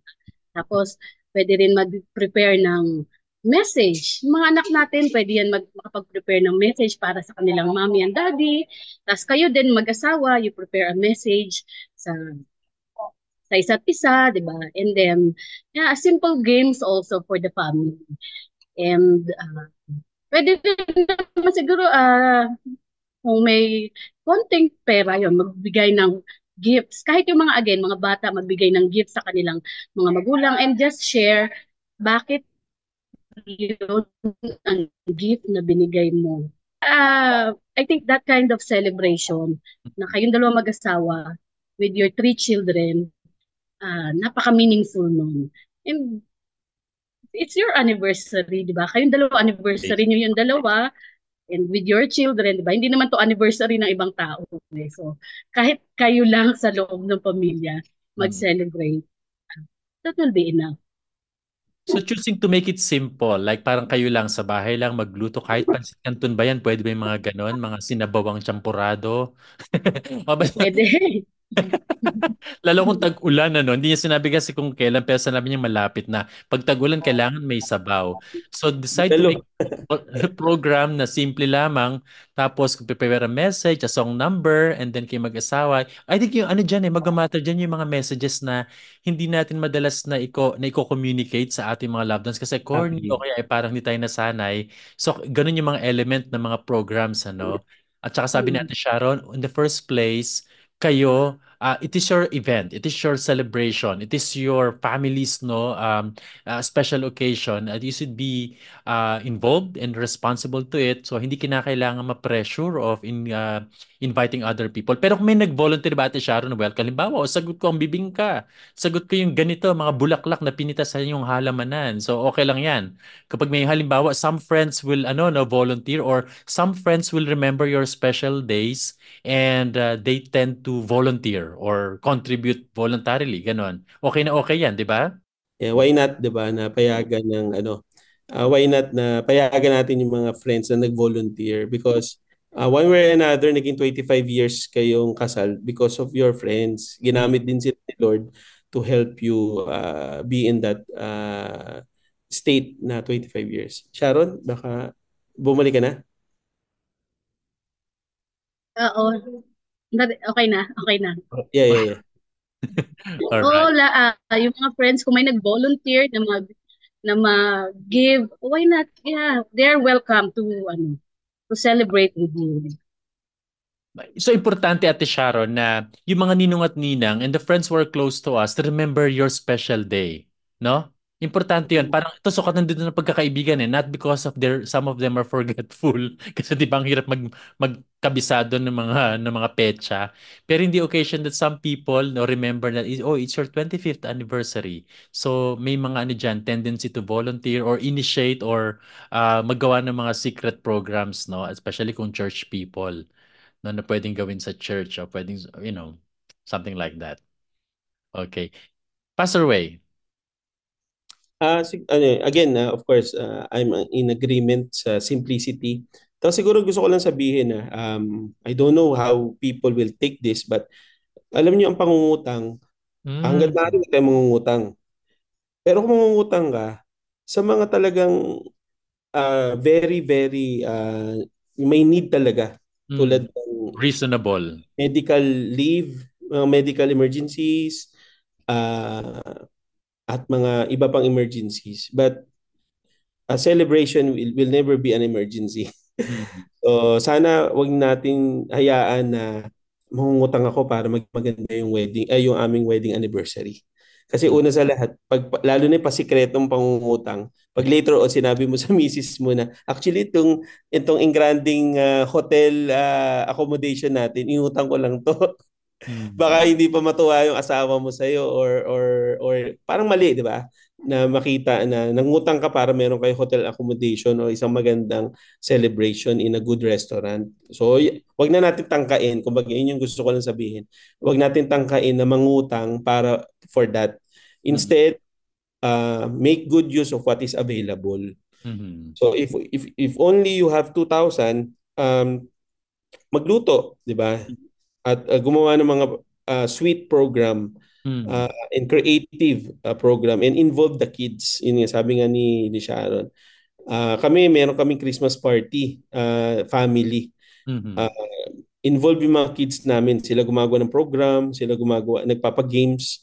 [SPEAKER 2] tapos, pwede rin mag-prepare ng message. mga anak natin, pwede yan mag- makapag-prepare ng message para sa kanilang mommy and daddy. Tapos kayo din mag-asawa, you prepare a message sa sa isa't isa, di ba? And then, yeah, simple games also for the family. And uh, pwede rin naman siguro uh, kung may konting pera yon magbigay ng gifts. Kahit yung mga, again, mga bata magbigay ng gifts sa kanilang mga magulang and just share bakit yun ang gift na binigay mo. Uh, I think that kind of celebration na kayong dalawa mag-asawa with your three children, uh, napaka-meaningful nun. And it's your anniversary, di ba? Kayong dalawa, anniversary nyo yung dalawa and with your children, di ba? Hindi naman to anniversary ng ibang tao. Eh. So, kahit kayo lang sa loob ng pamilya, mm. mag-celebrate. Uh, that will be enough.
[SPEAKER 1] So choosing to make it simple, like parang kayo lang sa bahay lang magluto kahit pansit kanton ba yan? Pwede ba yung mga ganon? Mga sinabawang champurado? *laughs* pwede. *laughs* Lalo kung tag-ulan, ano? Hindi niya sinabi kasi kung kailan, pero sinabi niya malapit na. Pag tag-ulan, kailangan may sabaw. So, decide Hello. to make a program na simple lamang. Tapos, prepare a message, a song number, and then kay mag-asawa. I think yung ano dyan eh, mag-matter dyan yung mga messages na hindi natin madalas na, iko, na i-communicate sa ating mga loved ones. Kasi corny okay. o kaya ay eh, parang hindi tayo nasanay. So, ganun yung mga element ng mga programs, ano? At saka sabi hmm. natin, Sharon, in the first place, kayo uh, it is your event it is your celebration it is your family's no um uh, special occasion and you should be uh, involved and responsible to it so hindi kinakailangan ma-pressure of in uh, inviting other people. Pero kung may nag-volunteer ba ate Sharon, well, kalimbawa, o sagot ko ang bibingka, sagot ko yung ganito, mga bulaklak na pinita sa inyong halamanan. So, okay lang yan. Kapag may halimbawa, some friends will, ano, no, volunteer or some friends will remember your special days and uh, they tend to
[SPEAKER 3] volunteer or
[SPEAKER 1] contribute voluntarily, ganon. Okay na okay yan, di ba?
[SPEAKER 3] Yeah, why not, di ba, na payagan ng, ano, uh, why not na payagan natin yung mga friends na nag-volunteer because uh, one way or another, naging 25 years kayong kasal because of your friends. Ginamit din si Lord to help you uh, be in that uh, state na 25 years. Sharon, baka bumalik ka na?
[SPEAKER 2] Oo. Okay na, okay na.
[SPEAKER 4] Yeah, yeah, yeah. All right. *laughs* Oo,
[SPEAKER 2] la, uh, yung mga friends kung may nag-volunteer na mag na mag-give, why not? Yeah, they're welcome to ano, to celebrate with you.
[SPEAKER 1] So importante Ate Sharon na yung mga ninong at ninang and the friends who are close to us to remember your special day, no? Importante yun. Parang ito sukat nandito ng pagkakaibigan eh. Not because of their, some of them are forgetful. *laughs* Kasi di ba ang hirap mag, magkabisado ng mga, ng mga petsa. Pero in the occasion that some people no, remember that, oh, it's your 25th anniversary. So may mga ano dyan, tendency to volunteer or initiate or uh, ah, magawa ng mga secret programs, no? Especially kung church people no, na pwedeng gawin sa church or pwedeng, you know,
[SPEAKER 3] something like that. Okay. Pastor Way, Uh, again, uh, of course, uh, I'm in agreement sa simplicity. Tapos siguro gusto ko lang sabihin na uh, um, I don't know how people will take this but alam niyo ang pangungutang, mm. hanggat maaari tayo mangungutang. Pero kung mangungutang ka sa mga talagang uh, very very uh, may need talaga mm. tulad ng
[SPEAKER 1] reasonable
[SPEAKER 3] medical leave, mga medical emergencies, uh, at mga iba pang emergencies. But a celebration will, will never be an emergency. *laughs* so sana wag nating hayaan na mangungutang ako para magmaganda yung wedding ay yung aming wedding anniversary. Kasi una sa lahat, pag, lalo na 'yung pasikretong pangungutang, pag later on sinabi mo sa *laughs* misis mo na actually itong itong engranding uh, hotel uh, accommodation natin, inutang ko lang 'to. *laughs* Mm. Baka hindi pa matuwa yung asawa mo sa iyo or or or parang mali, 'di ba? Na makita na nangutang ka para meron kayo hotel accommodation o isang magandang celebration in a good restaurant. So, wag na natin tangkain, kumbaga yun yung gusto ko lang sabihin. Wag natin tangkain na mangutang para for that. Instead, uh, make good use of what is available. Mm-hmm. So, if if if only you have 2,000, um magluto, 'di ba? at uh, gumawa ng mga uh, sweet program mm. uh, and creative uh, program and involve the kids. Yun nga, sabi nga ni, ni Sharon. Uh, kami, meron kaming Christmas party, uh, family. Mm-hmm. Uh, involve yung mga kids namin. Sila gumagawa ng program, sila gumagawa, games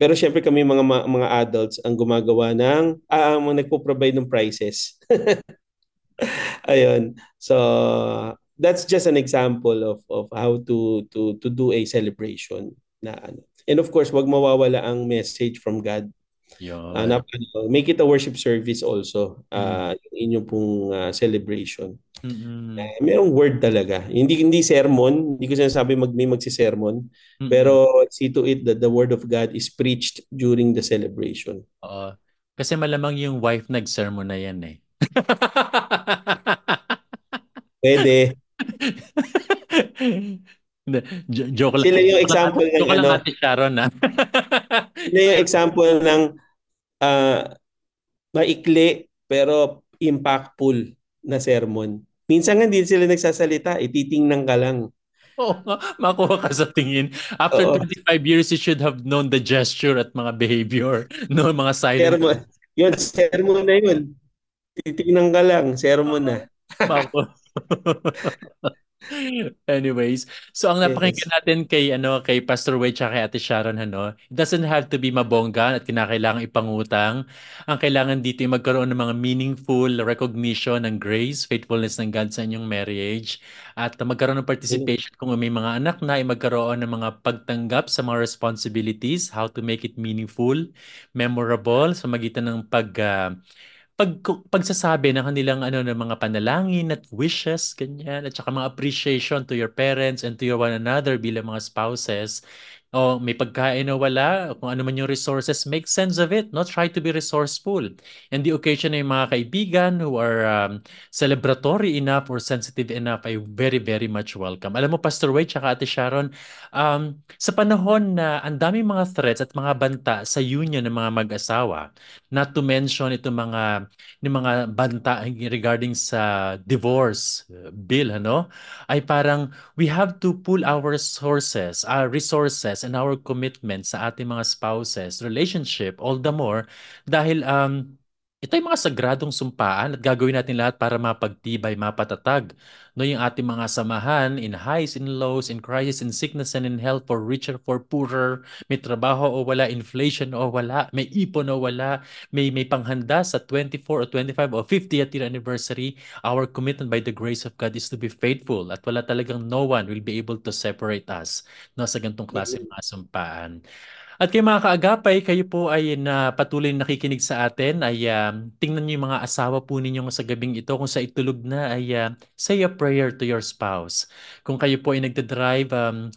[SPEAKER 3] Pero syempre kami mga mga adults ang gumagawa ng ah, ang nagpo-provide ng prizes. *laughs* Ayun. So, that's just an example of of how to to to do a celebration na ano. And of course, wag mawawala ang message from God. Yeah. Uh, na, ano, make it a worship service also. Uh, mm. inyong pong uh, celebration.
[SPEAKER 4] Mm-hmm. Uh,
[SPEAKER 3] merong word talaga. Hindi hindi sermon, hindi ko sinasabi mag may magsi-sermon, mm-hmm. pero see to it that the word of God is preached during the celebration. Oo. Uh,
[SPEAKER 1] kasi malamang yung wife nag-sermon na yan eh.
[SPEAKER 3] Pwede. *laughs* joke lang. Sila yung example ng joke ano. Joke lang Sharon na. Ah. sila yung example ng uh, maikli pero impactful na sermon. Minsan nga hindi sila nagsasalita, ititingnan eh, ka lang.
[SPEAKER 1] Oo, oh, makuha ka sa tingin. After Oo. 25 years, you should have known the gesture at mga behavior, *laughs* no? mga silent. Sermon.
[SPEAKER 3] Yun, sermon na yun. Titingnan ka lang, sermon na. Anyways,
[SPEAKER 1] so ang napakinggan yes. natin kay ano kay Pastor Wade at kay Ate Sharon ano, it doesn't have to be mabongga at kinakailangan ipangutang. Ang kailangan dito ay magkaroon ng mga meaningful recognition ng grace, faithfulness ng God sa inyong marriage at magkaroon ng participation kung may mga anak na ay magkaroon ng mga pagtanggap sa mga responsibilities, how to make it meaningful, memorable sa magitan ng pag uh, pag pagsasabi ng kanilang ano ng mga panalangin at wishes ganyan at saka mga appreciation to your parents and to your one another bilang mga spouses o may pagkain o wala, kung ano man yung resources, make sense of it. No? Try to be resourceful. And the occasion ay mga kaibigan who are um, celebratory enough or sensitive enough ay very, very much welcome. Alam mo, Pastor Wade, tsaka Ate Sharon, um, sa panahon na ang daming mga threats at mga banta sa union ng mga mag-asawa, not to mention itong mga, yung mga banta regarding sa divorce bill, ano, ay parang we have to pull our ah, resources, our resources us and our commitment sa ating mga spouses relationship all the more dahil um ito ay mga sagradong sumpaan at gagawin natin lahat para mapagtibay, mapatatag no, yung ating mga samahan in highs, in lows, in crisis, in sickness, and in health, for richer, for poorer, may trabaho o wala, inflation o wala, may ipon o wala, may, may panghanda sa 24 o 25 o 50th year anniversary. Our commitment by the grace of God is to be faithful at wala talagang no one will be able to separate us no, sa ganitong klase mga sumpaan. At kay mga kaagapay, kayo po ay na patuloy nakikinig sa atin ay um, tingnan niyo yung mga asawa po ninyo sa gabing ito kung sa itulog na ay uh, say a prayer to your spouse. Kung kayo po ay nagde-drive um,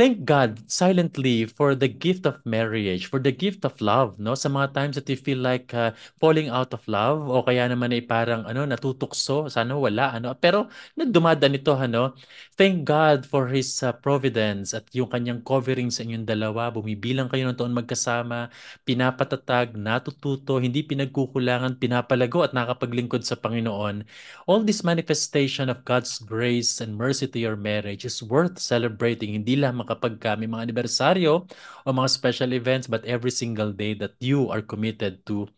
[SPEAKER 1] thank God silently for the gift of marriage, for the gift of love, no? Sa mga times that you feel like uh, falling out of love o kaya naman ay parang ano, natutukso, sana wala, ano? Pero dumadaan ito, ano? Thank God for His uh, providence at yung kanyang covering sa inyong dalawa. Bumibilang kayo ng taon magkasama, pinapatatag, natututo, hindi pinagkukulangan, pinapalago at nakapaglingkod sa Panginoon. All this manifestation of God's grace and mercy to your marriage is worth celebrating, hindi lang kapag ka may mga anibersaryo o mga special events but every single day that you are committed to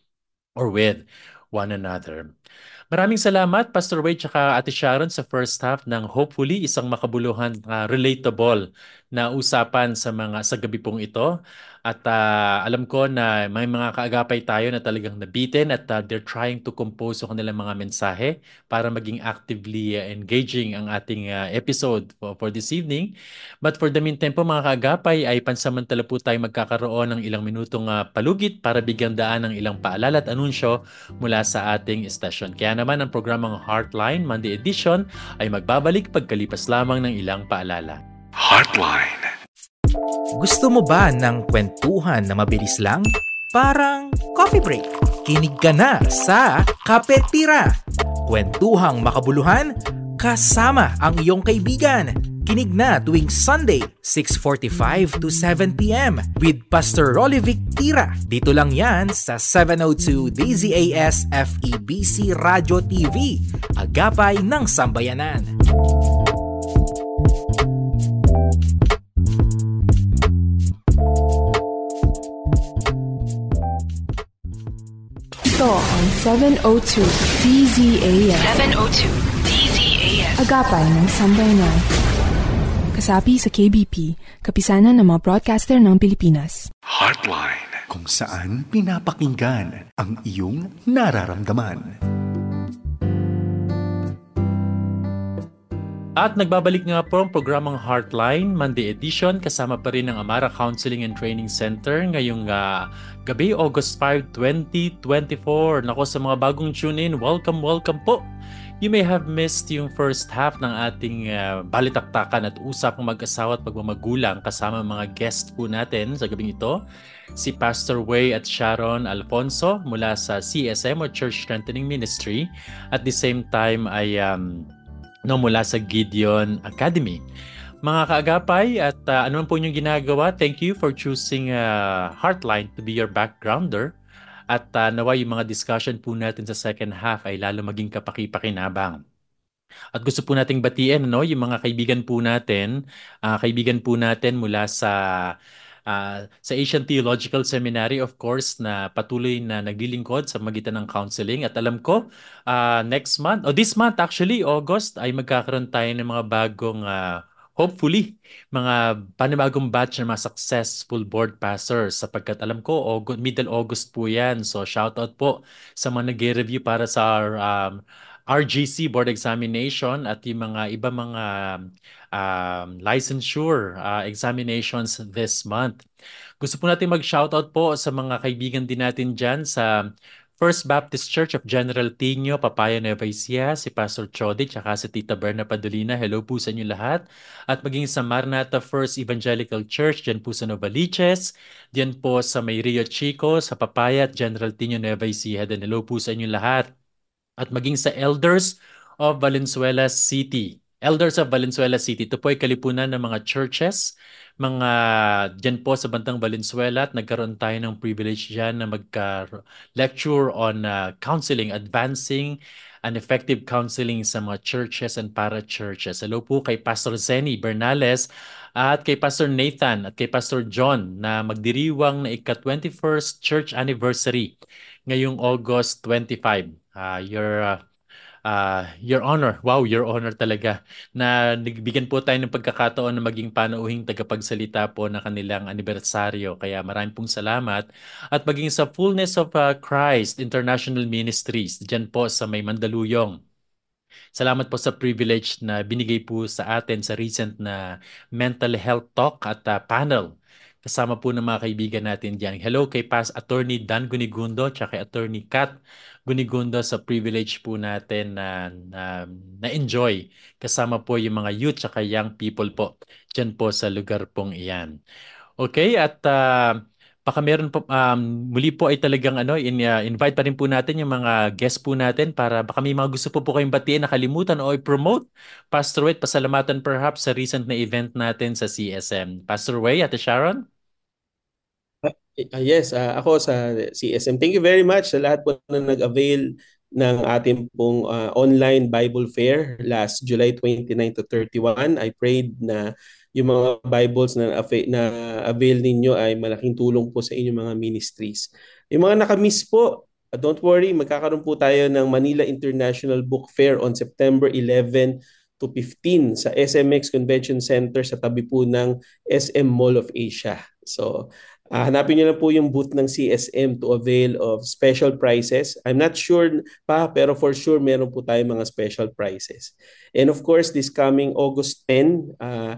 [SPEAKER 1] or with one another. Maraming salamat Pastor Wade at Ate Sharon sa first half ng hopefully isang makabuluhan uh, relatable na usapan sa mga sa gabi pong ito. At uh, alam ko na may mga kaagapay tayo na talagang nabitin at uh, they're trying to compose yung kanilang mga mensahe para maging actively uh, engaging ang ating uh, episode for, for this evening. But for the meantime po mga kaagapay ay pansamantala po tayo magkakaroon ng ilang minutong uh, palugit para bigyan daan ng ilang paalala at anunsyo mula sa ating station Edition. Kaya naman ang programang Heartline Monday Edition ay magbabalik pagkalipas lamang ng ilang paalala. Heartline Gusto mo ba ng kwentuhan na mabilis lang? Parang coffee break. Kinig ka na sa Kapetira. Kwentuhang makabuluhan kasama ang iyong kaibigan Kinig na tuwing Sunday, 6.45 to 7pm with Pastor Rolivic Tira. Dito lang yan sa 702 DZAS FEBC Radio TV, Agapay ng Sambayanan.
[SPEAKER 2] Ito ang 702 DZAS. 702 DZAS. Agapay ng Sambayanan. Nagsasabi sa KBP, kapisanan ng mga broadcaster ng Pilipinas.
[SPEAKER 1] Heartline, kung saan pinapakinggan ang iyong nararamdaman. At nagbabalik nga po ang programang Heartline, Monday edition, kasama pa rin ang Amara Counseling and Training Center ngayong uh, gabi, August 5, 2024. Nako sa mga bagong tune-in, welcome, welcome po! You may have missed yung first half ng ating uh, balitaktakan at usap ng mag-asawa at pagmamagulang kasama mga guest po natin sa gabing ito. Si Pastor Way at Sharon Alfonso mula sa CSM o Church Strengthening Ministry. At the same time ay um, no, mula sa Gideon Academy. Mga kaagapay at uh, ah, anuman po inyong ginagawa, thank you for choosing uh, Heartline to be your backgrounder at uh, ah, nawa yung mga discussion po natin sa second half ay lalo maging kapaki-pakinabang. At gusto po nating batiin no, yung mga kaibigan po natin, uh, kaibigan po natin mula sa uh, sa Asian Theological Seminary of course na patuloy na naglilingkod sa magitan ng counseling at alam ko uh, next month o oh, this month actually August ay magkakaroon tayo ng mga bagong uh, hopefully, mga panibagong batch ng mga successful board passers sapagkat alam ko, August, middle August po yan. So, shout out po sa mga nag-review para sa um, RGC board examination at yung mga iba mga um, licensure uh, examinations this month. Gusto po natin mag-shoutout po sa mga kaibigan din natin dyan sa First Baptist Church of General Tino, Papaya, Nueva Ecija, si Pastor Chody, tsaka si Tita Berna Padulina. Hello po sa inyo lahat. At maging sa Maranatha First Evangelical Church, dyan po sa Novaliches, dyan po sa May Rio Chico, sa Papaya at General Tino, Nueva Ecija. Then hello po sa inyo lahat. At maging sa Elders of Valenzuela City. Elders of Valenzuela City. Ito po ay kalipunan ng mga churches, mga dyan po sa bandang Valenzuela at nagkaroon tayo ng privilege dyan na magka-lecture on uh, counseling, advancing and effective counseling sa mga churches and para churches. Hello po kay Pastor Zeni Bernales at kay Pastor Nathan at kay Pastor John na magdiriwang na ika-21st church anniversary ngayong August 25. Uh, ah, your uh, Uh, Your Honor, wow, Your Honor talaga, na nagbigyan po tayo ng pagkakataon na maging panauhing tagapagsalita po na kanilang anibersaryo. Kaya maraming pong salamat. At maging sa Fullness of uh, Christ International Ministries, dyan po sa may Mandaluyong. Salamat po sa privilege na binigay po sa atin sa recent na mental health talk at uh, panel kasama po ng mga kaibigan natin diyan. Hello kay Past Attorney Dan Gunigundo at kay Attorney Kat Gunigondo sa privilege po natin na, na na-enjoy kasama po yung mga youth at young people po dyan po sa lugar pong iyan. Okay, at uh, baka meron po um, muli po ay talagang ano in, uh, invite pa rin po natin yung mga guest po natin para baka may mga gusto po po kayong batiin na kalimutan o i-promote Pastor Wade pasalamatan perhaps sa recent na event natin sa CSM Pastor Wade at Sharon
[SPEAKER 3] Uh, yes, uh, ako sa CSM. Thank you very much sa lahat po na nag-avail ng ating pong uh, online Bible Fair last July 29 to 31. I prayed na yung mga Bibles na, na avail ninyo ay malaking tulong po sa inyong mga ministries. Yung mga nakamiss po, don't worry, magkakaroon po tayo ng Manila International Book Fair on September 11 to 15 sa SMX Convention Center sa tabi po ng SM Mall of Asia. So Uh, hanapin niyo lang po yung booth ng CSM to avail of special prices. I'm not sure pa, pero for sure meron po tayong mga special prices. And of course, this coming August 10, uh, ah,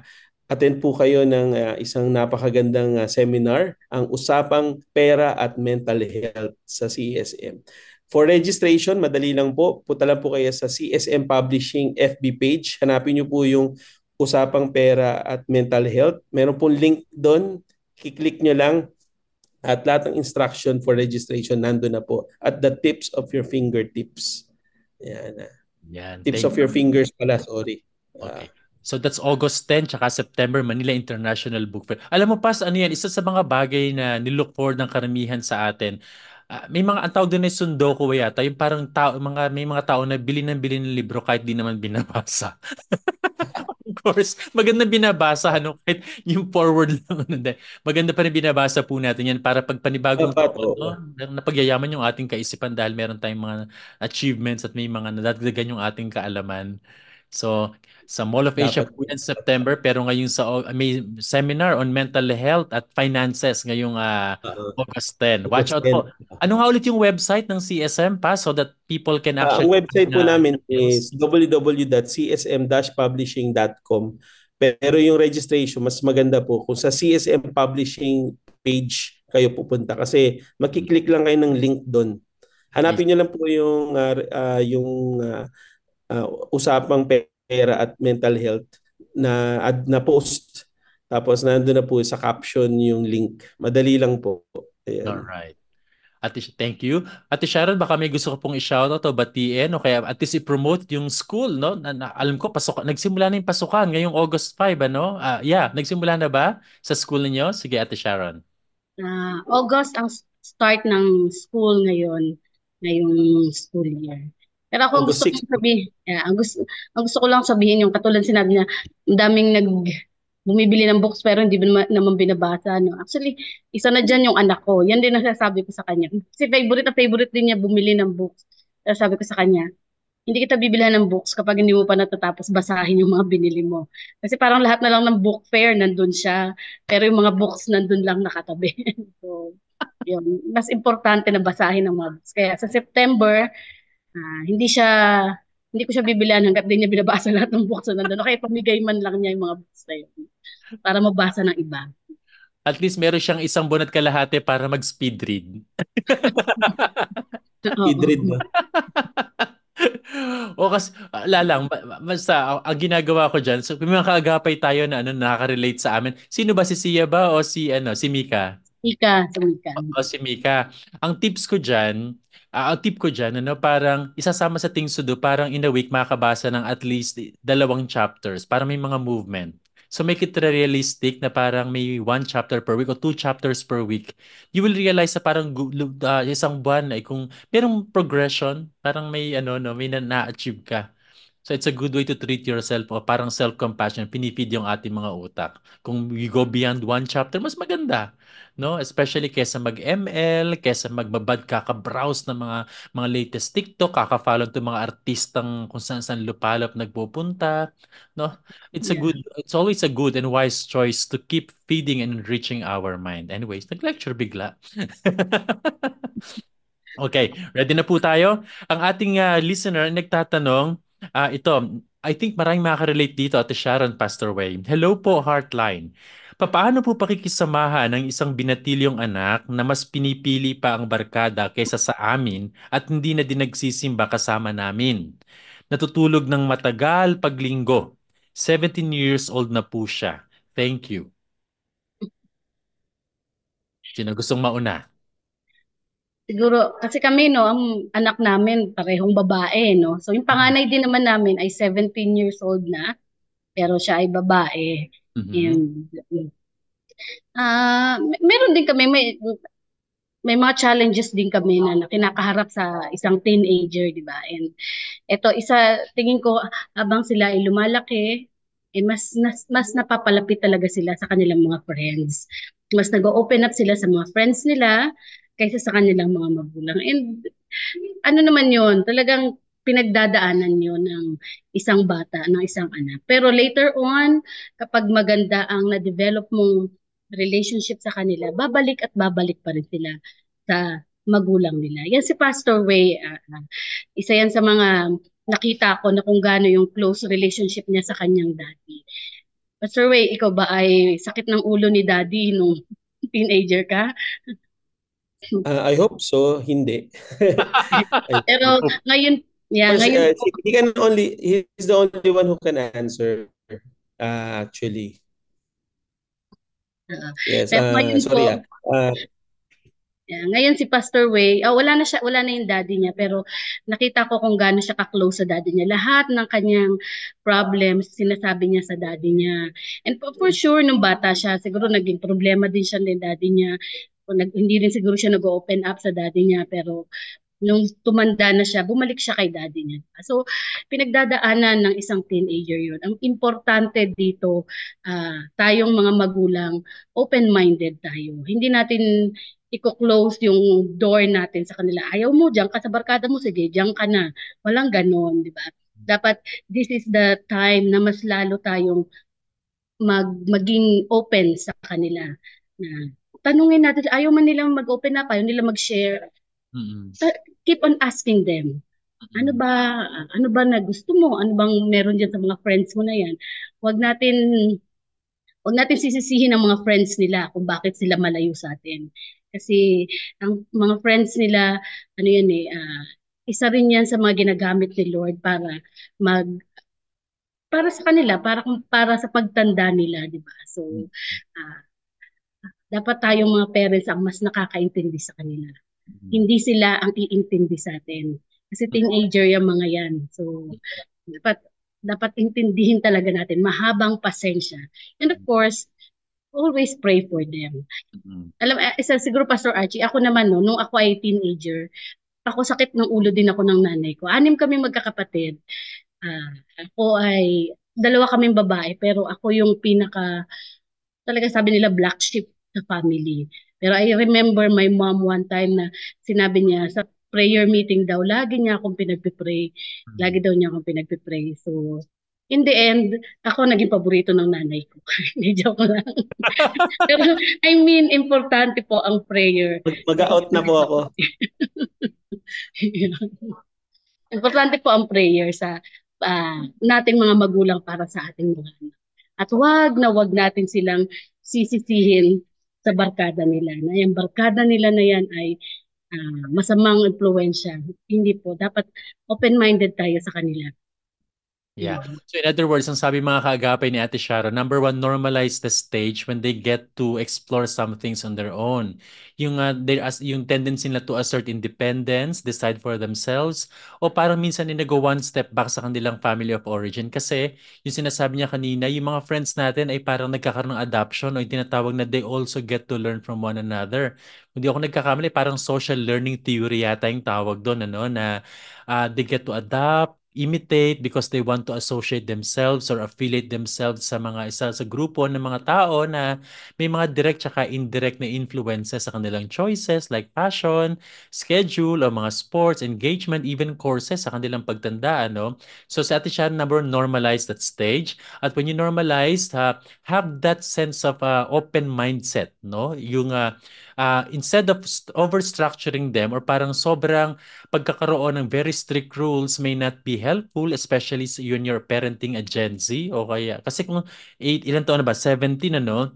[SPEAKER 3] attend po kayo ng uh, isang napakagandang uh, seminar, ang Usapang Pera at Mental Health sa CSM. For registration, madali lang po. Punta lang po kayo sa CSM Publishing FB page. Hanapin niyo po yung Usapang Pera at Mental Health. Meron pong link doon kiklik nyo lang at lahat ng instruction for registration nando na po at the tips of your fingertips. Yan. Ah. Yan. Tips Thank of your fingers pala,
[SPEAKER 1] sorry. Ah. Okay. So that's August 10 tsaka September Manila International Book Fair. Alam mo pas ano yan, isa sa mga bagay na nilook forward ng karamihan sa atin Ah, may mga ang tawag doon ay sundoko yata, yung parang tao, mga, may mga tao na bili ng bili ng libro kahit di naman binabasa.
[SPEAKER 4] *laughs*
[SPEAKER 1] of course, maganda binabasa, ano, kahit yung forward *laughs* lang. Ano, maganda pa rin binabasa po natin yan para pagpanibagong panibagong oh, taon, no, napagyayaman yung ating kaisipan dahil meron tayong mga achievements at may mga nadagdagan yung ating kaalaman. So, sa Mall of Asia Dapat. po yan September pero ngayon sa may seminar on mental health at finances ngayong uh, August 10. Watch August out po. Ano nga ulit yung website ng CSM pa so that people can ah, actually... Ang website na, po namin
[SPEAKER 3] is www.csm-publishing.com pero yung registration mas maganda po kung sa CSM Publishing page kayo pupunta kasi makiklik lang kayo ng link doon. Hanapin niyo lang po yung uh, uh, yung uh, uh, usapang pera at mental health na ad, na post. Tapos nandoon na po sa caption yung link. Madali lang po. Ayan. All
[SPEAKER 1] right. Ate, thank you. Ate Sharon, baka may gusto ko pong i-shoutout o batiin o kaya at least i-promote yung school, no? Na, na, alam ko, pasok, nagsimula na yung pasukan ngayong August 5, ano? Uh, yeah, nagsimula na ba sa school niyo? Sige, Ate Sharon.
[SPEAKER 2] Uh, August ang start ng school ngayon, ngayong school year. Pero ako ang gusto six. ko sabihin, yeah, ang gusto, ang gusto ko lang sabihin yung katulad sinabi niya, daming nag bumibili ng books pero hindi naman, naman binabasa. No? Actually, isa na dyan yung anak ko. Yan din ang sasabi ko sa kanya. Si favorite na favorite din niya bumili ng books. Pero sabi ko sa kanya, hindi kita bibilihan ng books kapag hindi mo pa natatapos basahin yung mga binili mo. Kasi parang lahat na lang ng book fair nandun siya, pero yung mga books nandun lang nakatabi. *laughs* so, yun. Mas importante na basahin ng mga books. Kaya sa September, Uh, hindi siya, hindi ko siya bibilan hanggat din niya binabasa *laughs* lahat ng books na nandun. Kaya pamigay man lang niya yung mga books na yun para mabasa ng iba.
[SPEAKER 1] At least meron siyang isang buwan at kalahati para mag-speed read. *laughs* speed read mo. *laughs* o kasi, ah, lalang, basta, ang ginagawa ko dyan, so, may mga kaagapay tayo na ano, nakaka-relate sa amin. Sino ba, si Sia ba o si, ano, si Mika?
[SPEAKER 2] Mika, si Mika.
[SPEAKER 1] O, o si Mika. Ang tips ko dyan, uh, ang tip ko dyan, ano, parang isasama sa things to do, parang in a week makakabasa ng at least dalawang chapters para may mga movement. So make it realistic na parang may one chapter per week o two chapters per week. You will realize sa parang uh, isang buwan ay eh, kung merong progression, parang may ano no, may na-achieve ka. So it's a good way to treat yourself o parang self-compassion, pinipid yung ating mga utak. Kung you go beyond one chapter, mas maganda. No? Especially kesa mag-ML, kesa magbabad kaka-browse ng mga, mga latest TikTok, kaka-follow to mga artistang kung saan saan lupalop nagpupunta. No? It's a good, it's always a good and wise choice to keep feeding and enriching our mind. Anyways, nag-lecture bigla. *laughs* okay, ready na po tayo. Ang ating uh, listener nagtatanong, Ah, ito, I think maraming makaka-relate dito at Sharon Pastor Way. Hello po, Heartline. Paano po pakikisamahan ng isang binatilyong anak na mas pinipili pa ang barkada kaysa sa amin at hindi na din kasama namin? Natutulog ng matagal paglinggo. 17 years old na po siya. Thank you. Sino gustong mauna?
[SPEAKER 2] siguro, kasi kami, no, ang anak namin, parehong babae, no? So, yung panganay din naman namin ay 17 years old na, pero siya ay babae. Mm-hmm. And, uh, meron din kami, may, may mga challenges din kami na kinakaharap sa isang teenager, di ba? And ito, isa, tingin ko, habang sila ay lumalaki, eh, mas, mas, mas napapalapit talaga sila sa kanilang mga friends. Mas nag-open up sila sa mga friends nila, kaysa sa kanilang mga magulang. And ano naman yon talagang pinagdadaanan yon ng isang bata, ng isang anak. Pero later on, kapag maganda ang na-develop mong relationship sa kanila, babalik at babalik pa rin sila sa magulang nila. Yan si Pastor Way, uh, ah. isa yan sa mga nakita ko na kung gaano yung close relationship niya sa kanyang daddy. Pastor Way, ikaw ba ay sakit ng ulo ni daddy nung teenager ka?
[SPEAKER 3] Uh, I hope so, hindi. *laughs*
[SPEAKER 2] Pero ngayon, yeah, Because, ngayon.
[SPEAKER 3] Uh, he can only, he's the only one who can answer uh, actually.
[SPEAKER 2] Uh-uh. Uh, yes, uh, sorry. Ah, uh, Yeah. Ngayon si Pastor Way, oh, wala na siya, wala na yung daddy niya, pero nakita ko kung gaano siya ka-close sa daddy niya. Lahat ng kanyang problems, sinasabi niya sa daddy niya. And for, for sure, nung bata siya, siguro naging problema din siya ng daddy niya nag, hindi rin siguro siya nag-open up sa daddy niya pero nung tumanda na siya, bumalik siya kay daddy niya. So, pinagdadaanan ng isang teenager yun. Ang importante dito, uh, tayong mga magulang, open-minded tayo. Hindi natin i-close yung door natin sa kanila. Ayaw mo, diyan ka sa barkada mo, sige, diyan ka na. Walang ganon, di ba? Dapat, this is the time na mas lalo tayong mag, maging open sa kanila. Na, tanungin natin, ayaw man nilang mag-open up, ayaw nila mag-share. Mm-hmm. So, keep on asking them. Ano ba ano ba na gusto mo? Ano bang meron diyan sa mga friends mo na 'yan? Huwag natin huwag natin sisisihin ang mga friends nila kung bakit sila malayo sa atin. Kasi ang mga friends nila, ano 'yan eh, uh, isa rin 'yan sa mga ginagamit ni Lord para mag para sa kanila, para para sa pagtanda nila, 'di ba? So, uh, dapat tayong mga parents ang mas nakakaintindi sa kanila. Mm-hmm. Hindi sila ang iintindi sa atin. Kasi teenager yung mga yan. So, dapat dapat intindihin talaga natin mahabang pasensya. And of mm-hmm. course, always pray for them. Mm-hmm. Alam, eh, isa siguro Pastor Archie, ako naman no, nung ako ay teenager, ako sakit ng ulo din ako ng nanay ko. Anim kami magkakapatid. Uh, ako ay dalawa kaming babae pero ako yung pinaka talaga sabi nila black sheep sa family. Pero I remember my mom one time na sinabi niya sa prayer meeting daw, lagi niya akong pinagpipray. Hmm. Lagi daw niya akong pinagpipray. So, in the end, ako naging paborito ng nanay ko. *laughs* Hindi joke lang. *laughs* Pero I mean, importante po ang prayer.
[SPEAKER 3] Mag-out na po ako.
[SPEAKER 2] yeah. *laughs* Importante po ang prayer sa uh, nating mga magulang para sa ating mga anak. At wag na wag natin silang sisisihin sa barkada nila. Na yung barkada nila na yan ay uh, masamang influensya. Hindi po. Dapat open-minded tayo sa kanila.
[SPEAKER 4] Yeah. Mm-hmm. So in
[SPEAKER 1] other words, ang sabi mga kaagapay ni Ate Sharon, number one, normalize the stage when they get to explore some things on their own. Yung, uh, ah, their, as, yung tendency nila to assert independence, decide for themselves, o parang minsan go one step back sa kanilang family of origin. Kasi yung sinasabi niya kanina, yung mga friends natin ay parang nagkakaroon ng adoption o yung tinatawag na they also get to learn from one another. Hindi ako nagkakamali, parang social learning theory yata yung tawag doon, ano, na uh, they get to adapt, imitate because they want to associate themselves or affiliate themselves sa mga isa sa grupo ng mga tao na may mga direct at indirect na influences sa kanilang choices like fashion, schedule, o mga sports, engagement, even courses sa kanilang pagtanda. Ano? So sa atin siya, number normalize that stage. At when you normalize, uh, have that sense of uh, open mindset. no Yung uh, uh, instead of overstructuring them or parang sobrang pagkakaroon ng very strict rules may not be helpful, especially sa yun your parenting a Gen Z o kaya. Kasi kung 8, ilan taon na ba? 17 ano?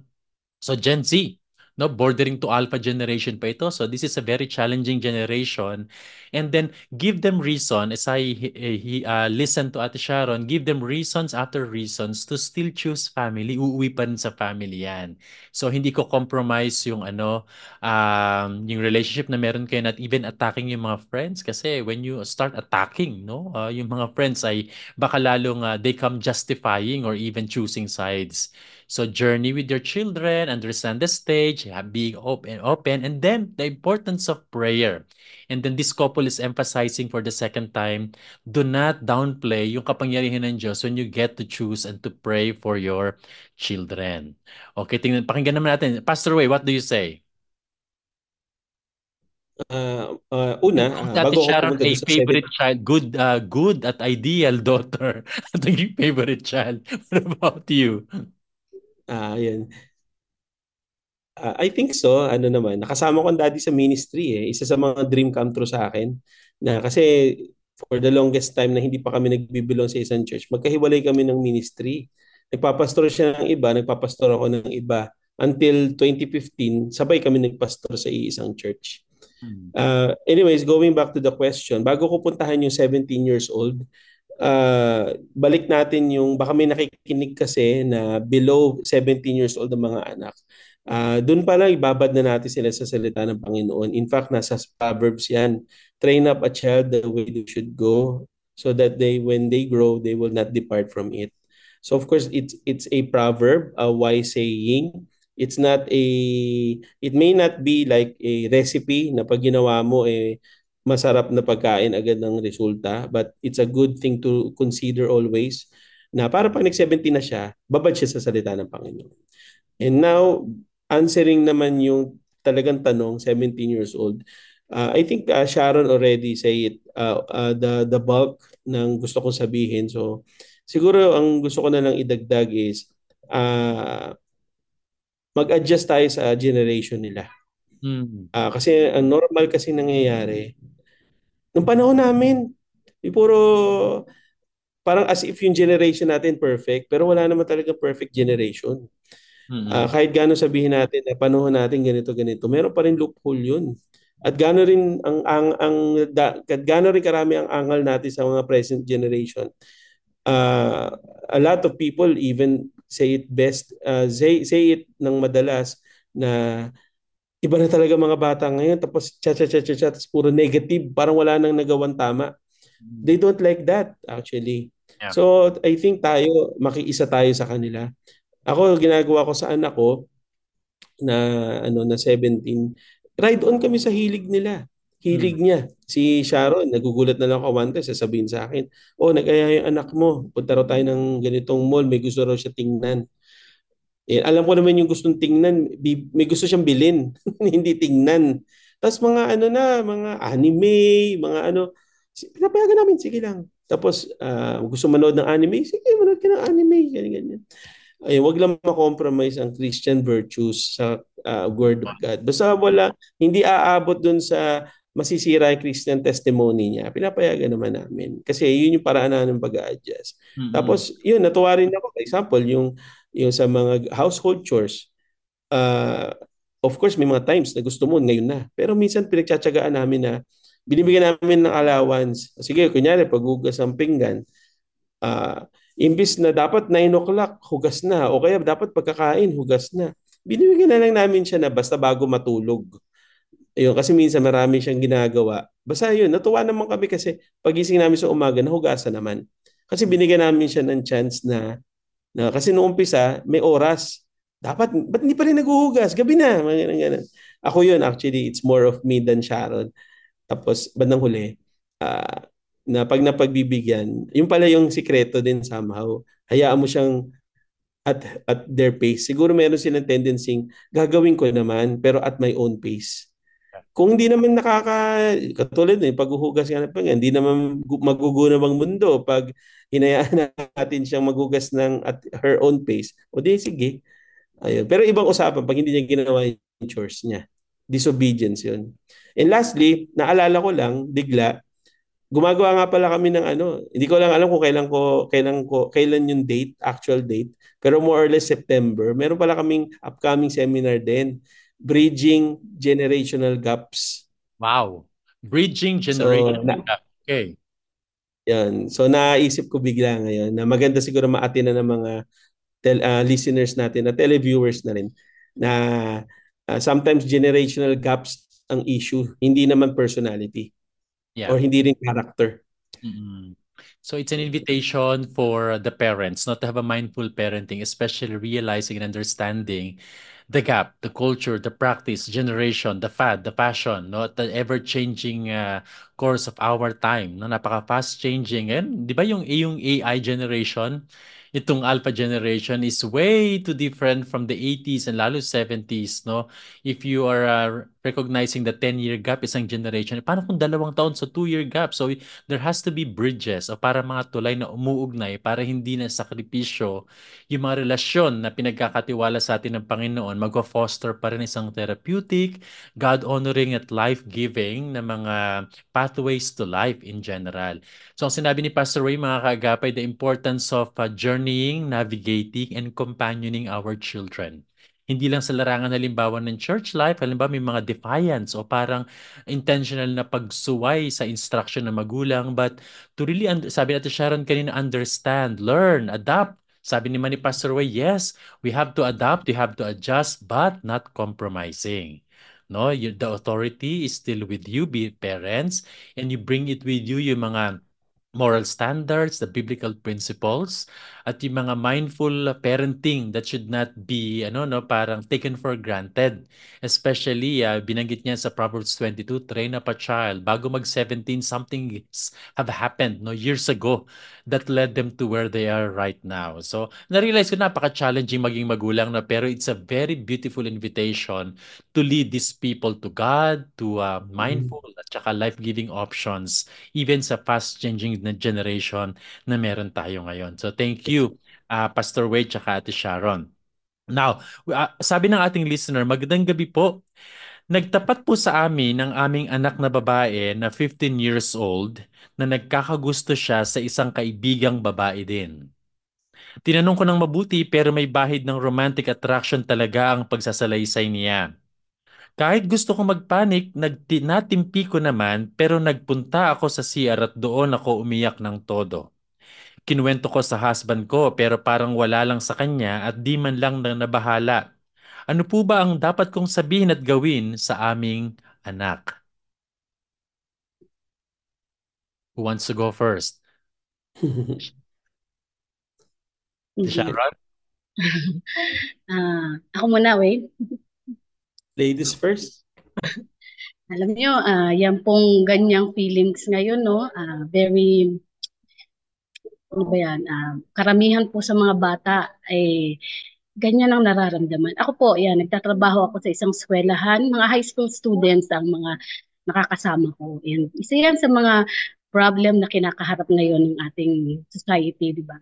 [SPEAKER 1] So Gen Z, no bordering to alpha generation pa ito so this is a very challenging generation and then give them reason as i he, uh, listen to Ate Sharon give them reasons after reasons to still choose family uuwi pa rin sa family yan so hindi ko compromise yung ano um, yung relationship na meron kayo not even attacking yung mga friends kasi when you start attacking no uh, yung mga friends ay baka lalong uh, they come justifying or even choosing sides So journey with your children, understand the stage, have being open, open, and then the importance of prayer. And then this couple is emphasizing for the second time, do not downplay yung kapangyarihan ng Diyos when you get to choose and to pray for your children. Okay, tingnan, pakinggan naman natin. Pastor Way, what do you say?
[SPEAKER 3] uh, uh, una, uh,
[SPEAKER 1] bago Sharon, ako a favorite seven, child, good, uh, good at ideal *laughs* daughter. At naging favorite
[SPEAKER 3] child. What about you? Ah, yan. Ah, I think so. Ano naman, nakasama ko ang daddy sa ministry eh. Isa sa mga dream come true sa akin. Na kasi for the longest time na hindi pa kami nagbibilong sa isang church, magkahiwalay kami ng ministry. Nagpapastor siya ng iba, nagpapastor ako ng iba. Until 2015, sabay kami nagpastor sa iisang church. Uh, anyways, going back to the question, bago ko puntahan yung 17 years old, uh, balik natin yung, baka may nakikinig kasi na below 17 years old ang mga anak. Uh, ah, Doon pala ibabad na natin sila sa salita ng Panginoon. In fact, nasa Proverbs yan. Train up a child the way they should go so that they when they grow, they will not depart from it. So of course, it's it's a proverb, a wise saying. It's not a, it may not be like a recipe na pag ginawa mo, eh, masarap na pagkain agad ng resulta. But it's a good thing to consider always na para pag nag-17 na siya, babad siya sa salita ng Panginoon. And now, answering naman yung talagang tanong, 17 years old, uh, I think uh, Sharon already say it, uh, uh, the, the bulk ng gusto kong sabihin. So, siguro ang gusto ko na lang idagdag is, uh, mag-adjust tayo sa generation nila. Mm. Uh, kasi ang normal kasi nangyayari, nung panahon namin, yung puro parang as if yung generation natin perfect, pero wala naman talaga perfect generation. Mm-hmm. Ah, Uh, kahit gaano sabihin natin na panahon natin ganito ganito, meron pa rin loophole 'yun. At gaano rin ang ang ang da, gano'n rin karami ang angal natin sa mga present generation. Uh, a lot of people even say it best uh, say, say it ng madalas na iba na talaga mga bata ngayon tapos cha cha cha cha cha tapos puro negative parang wala nang nagawan tama mm. they don't like that actually yeah. so I think tayo makiisa tayo sa kanila ako ginagawa ko sa anak ko na ano na 17 ride on kami sa hilig nila hilig hmm. niya si Sharon nagugulat na lang ako one time sabihin sa akin oh nag-aya yung anak mo punta raw tayo ng ganitong mall may gusto raw siya tingnan eh, alam ko naman yung gustong tingnan, may gusto siyang bilhin, *laughs* hindi tingnan. Tapos mga ano na, mga anime, mga ano, pinapayagan namin, sige lang. Tapos uh, gusto manood ng anime, sige, manood ka ng anime, ganyan, ganyan. Ay, wag lang ma-compromise ang Christian virtues sa uh, word of God. Basta wala, hindi aabot dun sa masisira yung Christian testimony niya, pinapayagan naman namin. Kasi yun yung paraan na ng pag-a-adjust. Mm-hmm. Tapos, yun, natuwa rin ako. For example, yung yung sa mga household chores, uh, of course, may mga times na gusto mo ngayon na. Pero minsan pinagtsatsagaan namin na binibigyan namin ng allowance. Sige, kunyari, paghugas ng pinggan, uh, imbis na dapat 9 o'clock, hugas na. O kaya dapat pagkakain, hugas na. Binibigyan na lang namin siya na basta bago matulog. Ayun, kasi minsan marami siyang ginagawa. Basta yun, natuwa naman kami kasi pagising namin sa umaga, nahugasan naman. Kasi binigyan namin siya ng chance na No, kasi noong umpisa, may oras. Dapat, ba't hindi pa rin naghuhugas? Gabi na. Mga ganun, ganun. Ako yun, actually, it's more of me than Sharon. Tapos, bandang huli, uh, na pag napagbibigyan, yung pala yung sikreto din somehow. Hayaan mo siyang at, at their pace. Siguro meron silang tendency, gagawin ko naman, pero at my own pace. Kung hindi naman nakaka, katulad eh, paghuhugas nga ng pinggan, hindi naman magugunaw ang mundo pag hinayaan natin siyang maghugas ng at her own pace. O di, sige. Ayun. Pero ibang usapan pag hindi niya ginawa yung chores niya. Disobedience yun. And lastly, naalala ko lang, bigla, gumagawa nga pala kami ng ano, hindi ko lang alam kung kailan ko, kailan ko, kailan yung date, actual date, pero more or less September. Meron pala kaming upcoming seminar din Bridging Generational Gaps. Wow. Bridging Generational so, Gaps. Okay. Yan. So naisip ko bigla ngayon na maganda siguro maatin na ng mga tel- uh, listeners natin na televiewers na rin na uh, sometimes generational gaps ang issue, hindi naman personality yeah. or hindi rin character. Mm-hmm.
[SPEAKER 1] So it's an invitation for the parents not to have a mindful parenting, especially realizing and understanding the gap, the culture, the practice, generation, the fad, the passion, no? the ever-changing uh, course of our time, no? napaka-fast changing. And di ba yung, yung AI generation, itong alpha generation is way too different from the 80s and lalo 70s. No? If you are uh, recognizing the 10-year gap, isang generation. Paano kung dalawang taon sa so two-year gap? So there has to be bridges o para mga tulay na umuugnay para hindi na sakripisyo yung mga relasyon na pinagkakatiwala sa atin ng Panginoon. Magwa-foster pa rin isang therapeutic, God-honoring at life-giving na mga pathways to life in general. So ang sinabi ni Pastor Ray, mga kaagapay, the importance of uh, journeying, navigating, and companioning our children. Hindi lang sa larangan halimbawa ng church life, halimbawa may mga defiance o parang intentional na pagsuway sa instruction ng magulang. But to really, sabi natin Sharon kanina, understand, learn, adapt. Sabi ni Manny Pastor Way, yes, we have to adapt, we have to adjust, but not compromising no you, the authority is still with you be parents and you bring it with you yung mga moral standards the biblical principles at yung mga mindful parenting that should not be ano no parang taken for granted especially uh, binanggit niya sa Proverbs 22 train up a child bago mag 17 something have happened no years ago that led them to where they are right now so na-realize ko napaka-challenging maging magulang na pero it's a very beautiful invitation to lead these people to God to uh, mindful at saka life-giving options even sa fast changing na generation na meron tayo ngayon so thank you you, uh, ah, Pastor Wade at Ate Sharon. Now, uh, sabi ng ating listener, magandang gabi po. Nagtapat po sa amin ng aming anak na babae na 15 years old na nagkakagusto siya sa isang kaibigang babae din. Tinanong ko ng mabuti pero may bahid ng romantic attraction talaga ang pagsasalaysay niya. Kahit gusto ko magpanik, nagtinatimpi ko naman pero nagpunta ako sa CR at doon ako umiyak ng todo. Kinuwento ko sa husband ko pero parang wala lang sa kanya at di man lang na nabahala. Ano po ba ang dapat kong sabihin at gawin sa aming anak? Who wants to go first? *laughs*
[SPEAKER 3] Sharon?
[SPEAKER 2] uh, *laughs* ah, ako muna, wait.
[SPEAKER 3] Ladies first. *laughs*
[SPEAKER 2] Alam niyo, uh, yan pong ganyang feelings ngayon, no? Uh, very ano ba yan, uh, karamihan po sa mga bata ay eh, ganyan ang nararamdaman. Ako po, yan, nagtatrabaho ako sa isang eskwelahan, mga high school students ang mga nakakasama ko. And isa yan sa mga problem na kinakaharap ngayon ng ating society, di ba?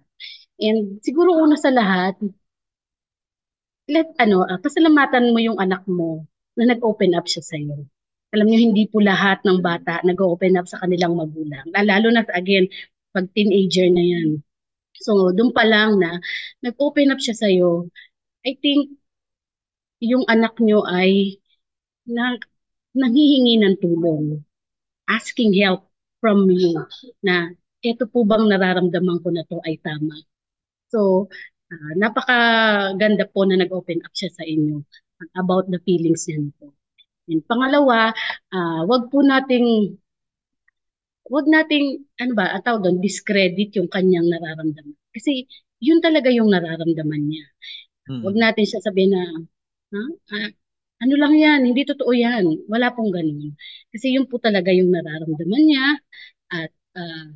[SPEAKER 2] And siguro una sa lahat, let ano, uh, pasalamatan mo yung anak mo na nag-open up siya sa iyo. Alam niyo hindi po lahat ng bata nag-open up sa kanilang magulang. Lalo na again, pag teenager na yan. So, doon pa lang na nag-open up siya sa'yo, I think yung anak nyo ay na, nanghihingi ng tulong, asking help from you na ito po bang nararamdaman ko na to ay tama. So, uh, napakaganda po na nag-open up siya sa inyo about the feelings niya nito. And pangalawa, uh, wag po nating huwag nating, ano ba, ang tawag doon, discredit yung kanyang nararamdaman. Kasi yun talaga yung nararamdaman niya. Hmm. Wag natin siya sabihin na, ha? Ah, ano lang yan, hindi totoo yan. Wala pong ganun. Kasi yun po talaga yung nararamdaman niya. At uh,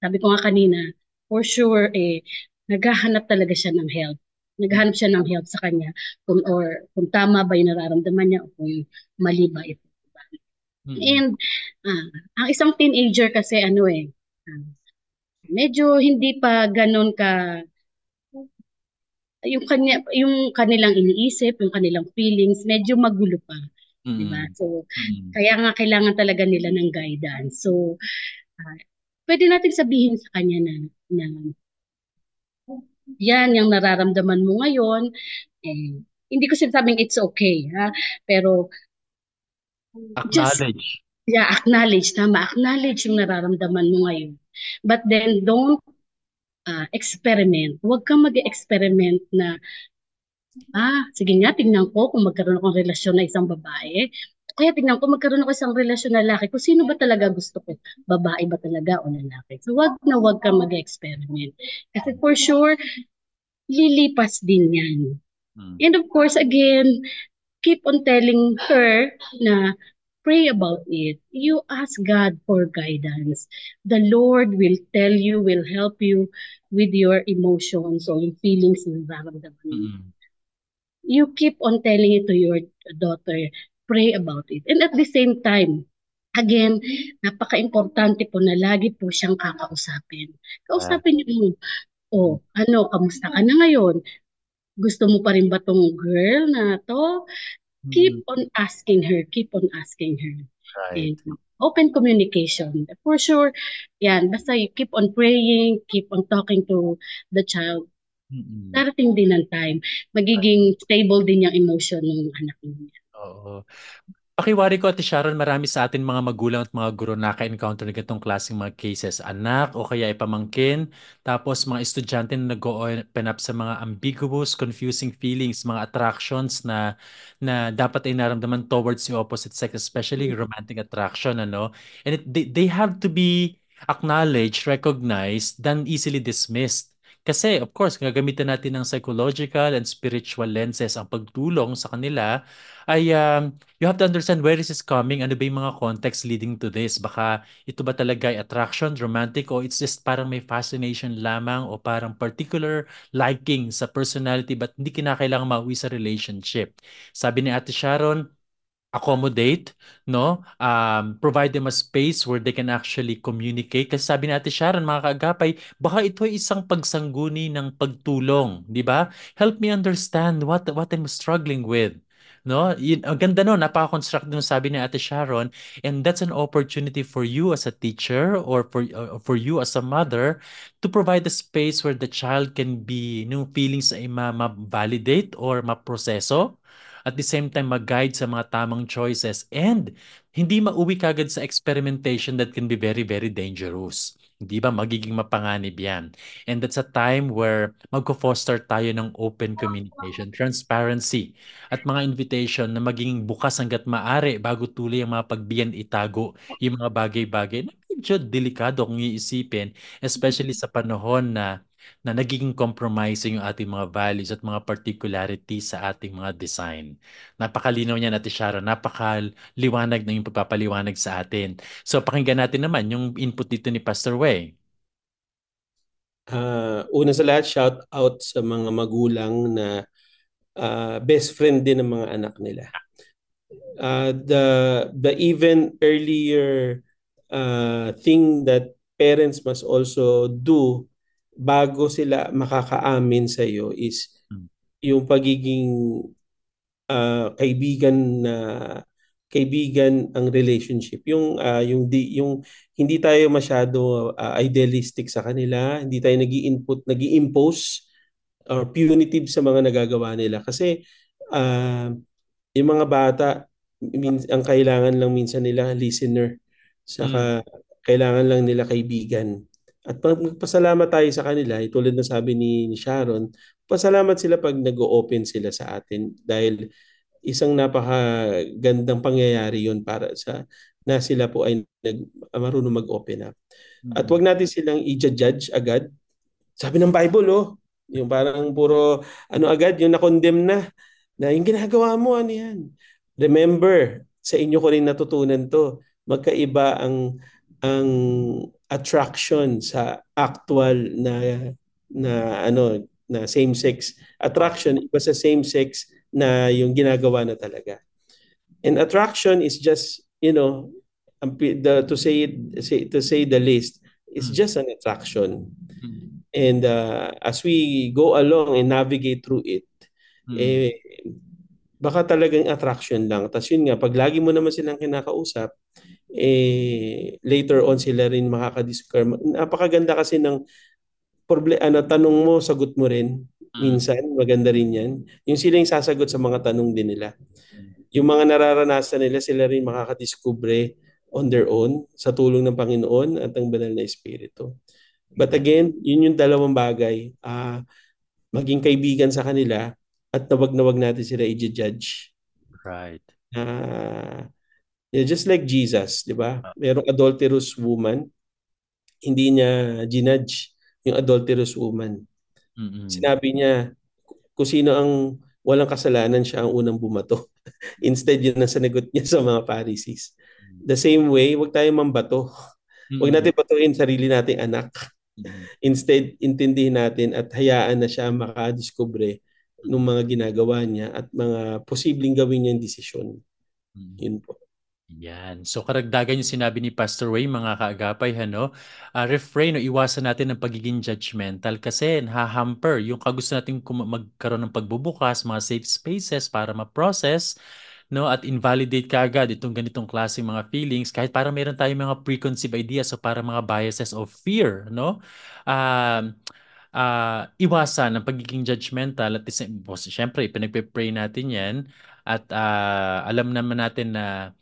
[SPEAKER 2] sabi ko nga kanina, for sure, eh, naghahanap talaga siya ng help. Naghahanap siya ng help sa kanya kung, or kung tama ba yung nararamdaman niya o kung mali ba ito. Mm-hmm. And uh, ang isang teenager kasi ano eh, uh, medyo hindi pa ganun ka yung kanya yung kanilang iniisip, yung kanilang feelings, medyo magulo pa. Mm-hmm. 'Di ba? So mm-hmm. kaya nga kailangan talaga nila ng guidance. So uh, pwede nating sabihin sa kanya na, na yan yung nararamdaman mo ngayon eh, hindi ko sinasabing it's okay ha pero
[SPEAKER 4] Acknowledge.
[SPEAKER 2] Just, yeah, acknowledge. Tama, acknowledge yung nararamdaman mo ngayon. But then, don't uh, experiment. Huwag kang mag-experiment na, ah, sige nga, tingnan ko kung magkaroon akong relasyon na isang babae. Kaya tingnan ko, magkaroon ako isang relasyon na lalaki. Kung sino ba talaga gusto ko? Babae ba talaga o lalaki? So, wag na wag ka mag-experiment. Kasi for sure, lilipas din yan. Hmm. And of course, again, keep on telling her na pray about it. You ask God for guidance. The Lord will tell you, will help you with your emotions or your feelings na nararamdaman Mm-hmm. You keep on telling it to your daughter, pray about it. And at the same time, again, napaka-importante po na lagi po siyang kakausapin. Kausapin niyo mo, oh, ano, kamusta ka na ngayon? gusto mo pa rin ba tong girl na to? Keep mm-hmm. on asking her, keep on asking her. Right. And open communication. For sure, yan, basta you keep on praying, keep on talking to the child. Mm-hmm. Darating din ang time. Magiging stable din yung emotion ng anak niya.
[SPEAKER 1] Oo. Pakiwari ko, Ate Sharon, marami sa atin mga magulang at mga guro naka-encounter ng ganitong klaseng mga cases. Anak o kaya ipamangkin. Tapos mga estudyante na nag-open up sa mga ambiguous, confusing feelings, mga attractions na, na dapat ay naramdaman towards the opposite sex, especially mm-hmm. romantic attraction. Ano? And it, they, they have to be acknowledged, recognized, than easily dismissed. Kasi of course, gagamitin natin ng psychological and spiritual lenses ang pagtulong sa kanila ay um, you have to understand where is this coming, ano ba yung mga context leading to this. Baka ito ba talaga ay attraction, romantic, o it's just parang may fascination lamang o parang particular liking sa personality but hindi kinakailangan mauwi sa relationship. Sabi ni Ate Sharon, accommodate, no? Um, provide them a space where they can actually communicate. Kasi sabi natin, Sharon, mga kaagapay, baka ito ay isang pagsangguni ng pagtulong, di ba? Help me understand what what I'm struggling with. No? Yun, ang ganda no, napaka-construct nung sabi ni Ate Sharon, and that's an opportunity for you as a teacher or for uh, for you as a mother to provide a space where the child can be yung feelings ay ma-validate or ma- proseso at the same time mag-guide sa mga tamang choices and hindi mauwi kagad sa experimentation that can be very, very dangerous. Hindi ba? Magiging mapanganib yan. And that's a time where magko-foster tayo ng open communication, transparency, at mga invitation na maging bukas hanggat maari bago tuloy ang mga pagbiyan itago yung mga bagay-bagay na medyo delikado kung iisipin, especially sa panahon na na nagiging compromising yung ating mga values at mga particularities sa ating mga design. Napakalinaw niya natin, Sharon. Napakaliwanag na yung pagpapaliwanag sa atin. So pakinggan natin naman yung
[SPEAKER 3] input dito ni Pastor Wei. Uh, una sa lahat, shout out sa mga magulang na uh, best friend din ng mga anak nila. Uh, the, the even earlier uh, thing that parents must also do bago sila makakaamin sa iyo is hmm. yung pagiging uh, kaibigan na kaibigan ang relationship yung uh, yung di, yung hindi tayo masyado uh, idealistic sa kanila hindi tayo nagii-input nagii-impose or punitive sa mga nagagawa nila kasi uh, yung mga bata min- ang kailangan lang minsan nila listener saka mm. kailangan lang nila kaibigan at magpasalamat tayo sa kanila, eh, tulad na sabi ni, Sharon, pasalamat sila pag nag-open sila sa atin dahil isang napakagandang pangyayari yon para sa na sila po ay nag, marunong mag-open up. Mm. At wag natin silang i-judge agad. Sabi ng Bible, oh, yung parang puro ano agad, yung na-condemn na na yung ginagawa mo, ano yan? Remember, sa inyo ko rin natutunan to. Magkaiba ang ang attraction sa actual na na ano na same sex attraction iba sa same sex na yung ginagawa na talaga and attraction is just you know the, to say it say, to say the least it's hmm. just an attraction hmm. and uh, as we go along and navigate through it mm. eh baka talagang attraction lang. Tapos yun nga, pag lagi mo naman silang kinakausap, eh, later on sila rin makakadiscover. Napakaganda kasi ng problema, ah, ano, tanong mo, sagot mo rin. Mm. Minsan, maganda rin yan. Yung sila yung sasagot sa mga tanong din nila. Yung mga nararanasan nila, sila rin makakadiscover on their own sa tulong ng Panginoon at ng banal na Espiritu. But again, yun yung dalawang bagay. Uh, maging kaibigan sa kanila at nawag-nawag natin sila i-judge. Right. Uh, Yeah, just like Jesus, di ba? Merong adulterous woman, hindi niya ginudge yung adulterous woman. Mm-hmm. Sinabi niya, kung sino ang walang kasalanan, siya ang unang bumato. *laughs* Instead, yun ang sanagot niya sa mga Pharisees. The same way, huwag tayong mambato. mm Huwag natin patuhin sarili nating anak. Instead, intindihin natin at hayaan na siya makadiskubre ng mga ginagawa niya at mga posibleng gawin niyang desisyon. mm Yun po.
[SPEAKER 1] Yan. So karagdagan yung sinabi ni Pastor Way, mga kaagapay, ano, uh, refrain o iwasan natin ang pagiging judgmental kasi hahamper yung kagusto natin magkaroon ng pagbubukas, mga safe spaces para ma-process no at invalidate agad itong ganitong klase mga feelings kahit para meron tayong mga preconceived ideas o so para mga biases of fear no uh, uh, iwasan ang pagiging judgmental at well, syempre pinagpe-pray natin yan at uh, alam naman natin na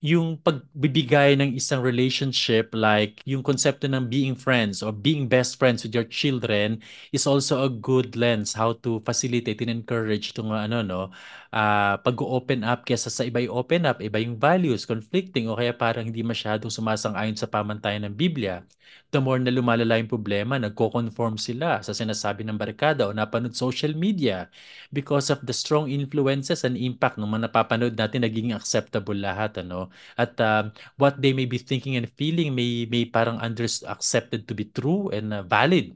[SPEAKER 1] yung pagbibigay ng isang relationship like yung konsepto ng being friends or being best friends with your children is also a good lens how to facilitate and encourage itong ano no uh, ah, pag-open up kaysa sa iba open up, iba yung values, conflicting, o kaya parang hindi masyadong sumasang-ayon sa pamantayan ng Biblia, the more na lumalala yung problema, nagko-conform sila sa sinasabi ng barkada o napanood social media because of the strong influences and impact ng mga napapanood natin naging acceptable lahat. Ano? At uh, what they may be thinking and feeling may, may parang under, accepted to be true and uh, valid.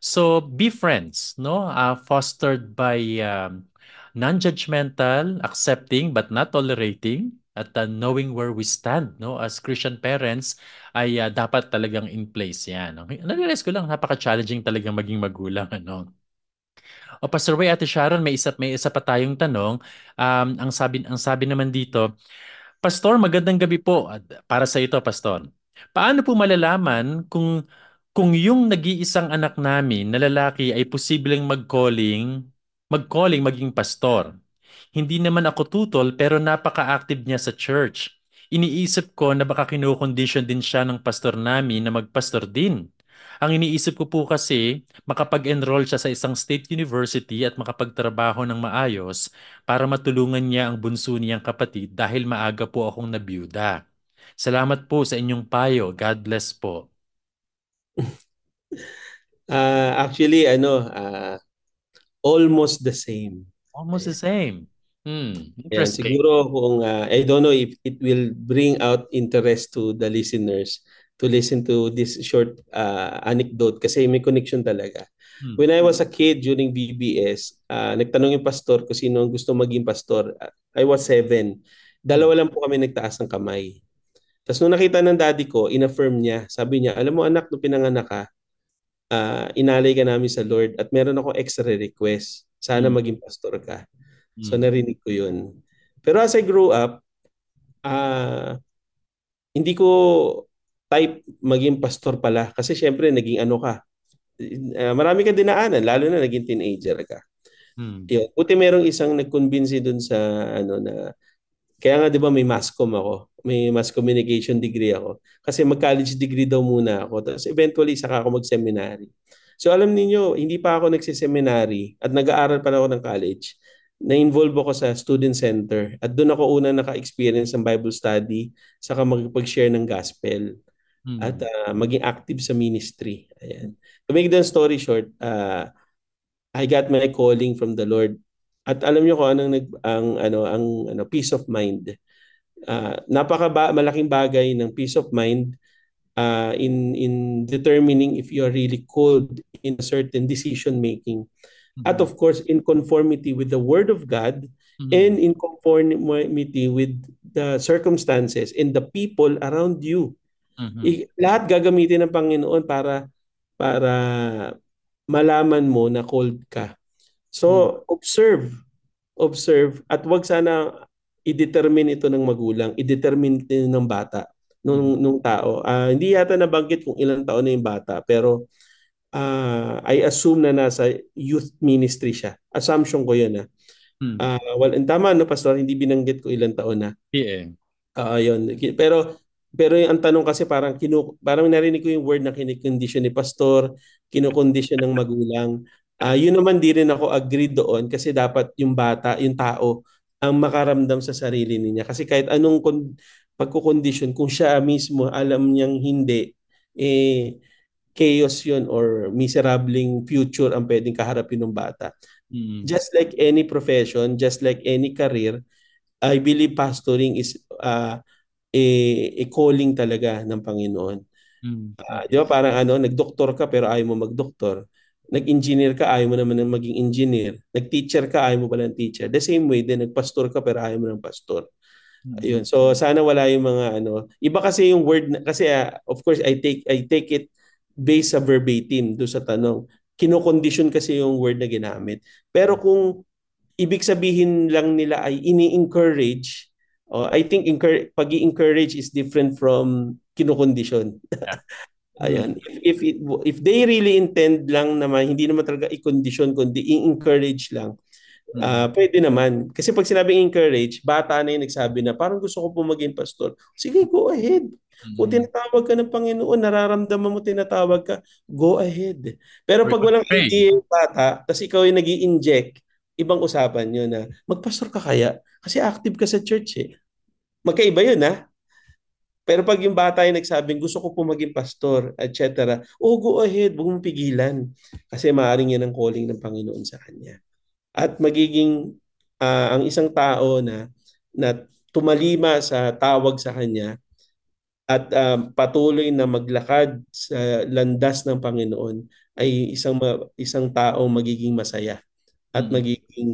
[SPEAKER 1] So be friends, no? Uh, fostered by um, non-judgmental, accepting but not tolerating, at uh, knowing where we stand no as Christian parents ay uh, dapat talagang in place yan no? narealize ko lang napaka-challenging talaga maging magulang *laughs* ano o Pastor Way Ate Sharon may isa may isa pa tayong tanong um, ang sabi ang sabi naman dito Pastor magandang gabi po para sa ito Pastor paano po malalaman kung kung yung nag-iisang anak namin na lalaki ay posibleng mag-calling mag-calling maging pastor. Hindi naman ako tutol pero napaka-active niya sa church. Iniisip ko na baka kinokondisyon din siya ng pastor namin na magpastor din. Ang iniisip ko po kasi, makapag-enroll siya sa isang state university at makapagtrabaho ng maayos para matulungan niya ang bunso niyang kapatid dahil maaga po akong nabiyuda. Salamat po sa inyong payo. God bless
[SPEAKER 3] po. Uh, *laughs* actually, ano, uh, almost the same. Almost the same.
[SPEAKER 1] Hmm, interesting. Yan, siguro
[SPEAKER 3] kung uh, I don't know if it will bring out interest to the listeners to listen to this short uh, anecdote kasi may connection talaga. Hmm. When I was a kid during BBS, uh, nagtanong yung pastor kung sino ang gusto maging pastor. I was seven. Dalawa lang po kami nagtaas ng kamay. Tapos nung nakita ng daddy ko, inaffirm niya. Sabi niya, alam mo anak, nung pinanganak ka, uh, inalay ka namin sa Lord at meron ako extra request. Sana mm. maging pastor ka. Mm. So hmm. narinig ko yun. Pero as I grew up, uh, hindi ko type maging pastor pala kasi syempre naging ano ka. Uh, marami kang dinaanan lalo na naging teenager ka. Hmm. Yun. Buti merong isang nag-convince doon sa ano na kaya nga 'di ba may mascom ako. May mass communication degree ako. Kasi mag-college degree daw muna ako. Tapos eventually saka ako mag-seminary. So alam niyo, hindi pa ako nagse-seminary at nag-aaral pa ako ng college. Na-involve ako sa student center at doon ako una naka-experience ng Bible study saka magpag-share ng gospel hmm. at uh, maging active sa ministry. Ayan. To make the story short, uh, I got my calling from the Lord at alam niyo ko anong nag ang ano ang ano peace of mind. Uh, napaka ba, malaking bagay ng peace of mind uh, in in determining if you are really called in a certain decision making. Mm-hmm. At of course in conformity with the word of God mm-hmm. and in conformity with the circumstances and the people around you. Mm-hmm. I, lahat gagamitin ng Panginoon para para malaman mo na called ka So, hmm. observe. Observe. At wag sana i-determine ito ng magulang. I-determine ito ng bata, nung, hmm. nung tao. Uh, hindi yata nabanggit kung ilang taon na yung bata. Pero uh, I assume na nasa youth ministry siya. Assumption ko yun. Ah. Hmm. Uh, well, and tama no, Pastor, hindi binanggit ko ilang taon na. Yeah. Uh, yun. Pero pero yung, ang tanong kasi parang kinu parang narinig ko yung word na kinikondisyon ni pastor, kinokondisyon ng magulang. Uh, yun naman di rin ako agree doon kasi dapat yung bata, yung tao, ang makaramdam sa sarili niya. Kasi kahit anong kon- pagkukondisyon, kung siya mismo alam niyang hindi, eh, chaos yun or miserabling future ang pwedeng kaharapin ng bata. Mm. Just like any profession, just like any career, I believe pastoring is uh, a, a calling talaga ng Panginoon. Mm. Uh, di ba parang ano, nagdoktor ka pero ayaw mo magdoktor nag-engineer ka, ayaw mo naman ng maging engineer. Nag-teacher ka, ayaw mo pala ng teacher. The same way din, nag-pastor ka pero ayaw mo ng pastor. Mm-hmm. Ayun. So sana wala yung mga ano. Iba kasi yung word na, kasi uh, of course I take I take it based sa verbatim do sa tanong. Kinokondisyon kasi yung word na ginamit. Pero kung ibig sabihin lang nila ay ini-encourage uh, I think encourage, pag encourage is different from kinokondisyon. Yeah. *laughs* Ayan. Mm. If, if, it, if they really intend lang naman, hindi naman talaga i-condition, kundi i-encourage lang, uh, pwede naman. Kasi pag sinabing encourage, bata na yung nagsabi na, parang gusto ko po maging pastor. Sige, go ahead. Mm. Kung tinatawag ka ng Panginoon, nararamdaman mo tinatawag ka, go ahead. Pero pag walang idea yung bata, tapos ikaw yung nag inject ibang usapan yun na, ah. magpastor ka kaya? Kasi active ka sa church eh. Magkaiba yun ah. Pero pag yung bata ay nagsabing, gusto ko po maging pastor, etc., oh, go ahead, huwag mong pigilan. Kasi maaaring yan ang calling ng Panginoon sa kanya. At magiging uh, ang isang tao na, na tumalima sa tawag sa kanya at uh, patuloy na maglakad sa landas ng Panginoon ay isang isang tao magiging masaya at mm. magiging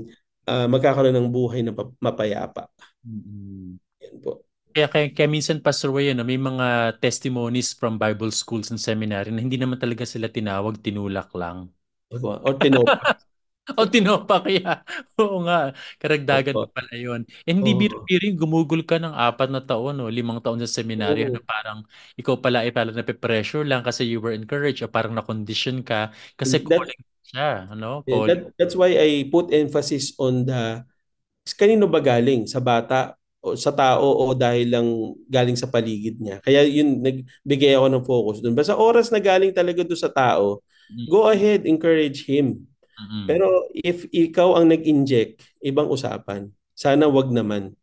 [SPEAKER 3] uh, magkakaroon ng buhay na mapayapa. Mm-hmm. Yan po.
[SPEAKER 1] Kaya, kaya, kaya minsan, Pastor Way, ano, may mga testimonies from Bible schools and seminary na hindi naman talaga sila tinawag, tinulak lang. Diba? *laughs* O Or O o tinopak, kaya. *laughs* Oo nga, karagdagan diba? pala yun. And eh, hindi oh. biro-biro gumugol ka ng apat na taon o limang taon sa seminary. Oh. Ano, parang ikaw pala ay pala nape-pressure lang kasi you
[SPEAKER 3] were encouraged o parang na-condition ka kasi that, calling
[SPEAKER 1] siya. Ano? Calling. that,
[SPEAKER 3] that's why I put emphasis on the kanino ba galing? Sa bata sa tao o dahil lang galing sa paligid niya. Kaya yun, nagbigay ako ng focus doon. Basta oras na galing talaga doon sa tao, mm-hmm. go ahead, encourage him. Mm-hmm. Pero if ikaw ang nag-inject, ibang usapan. Sana wag naman.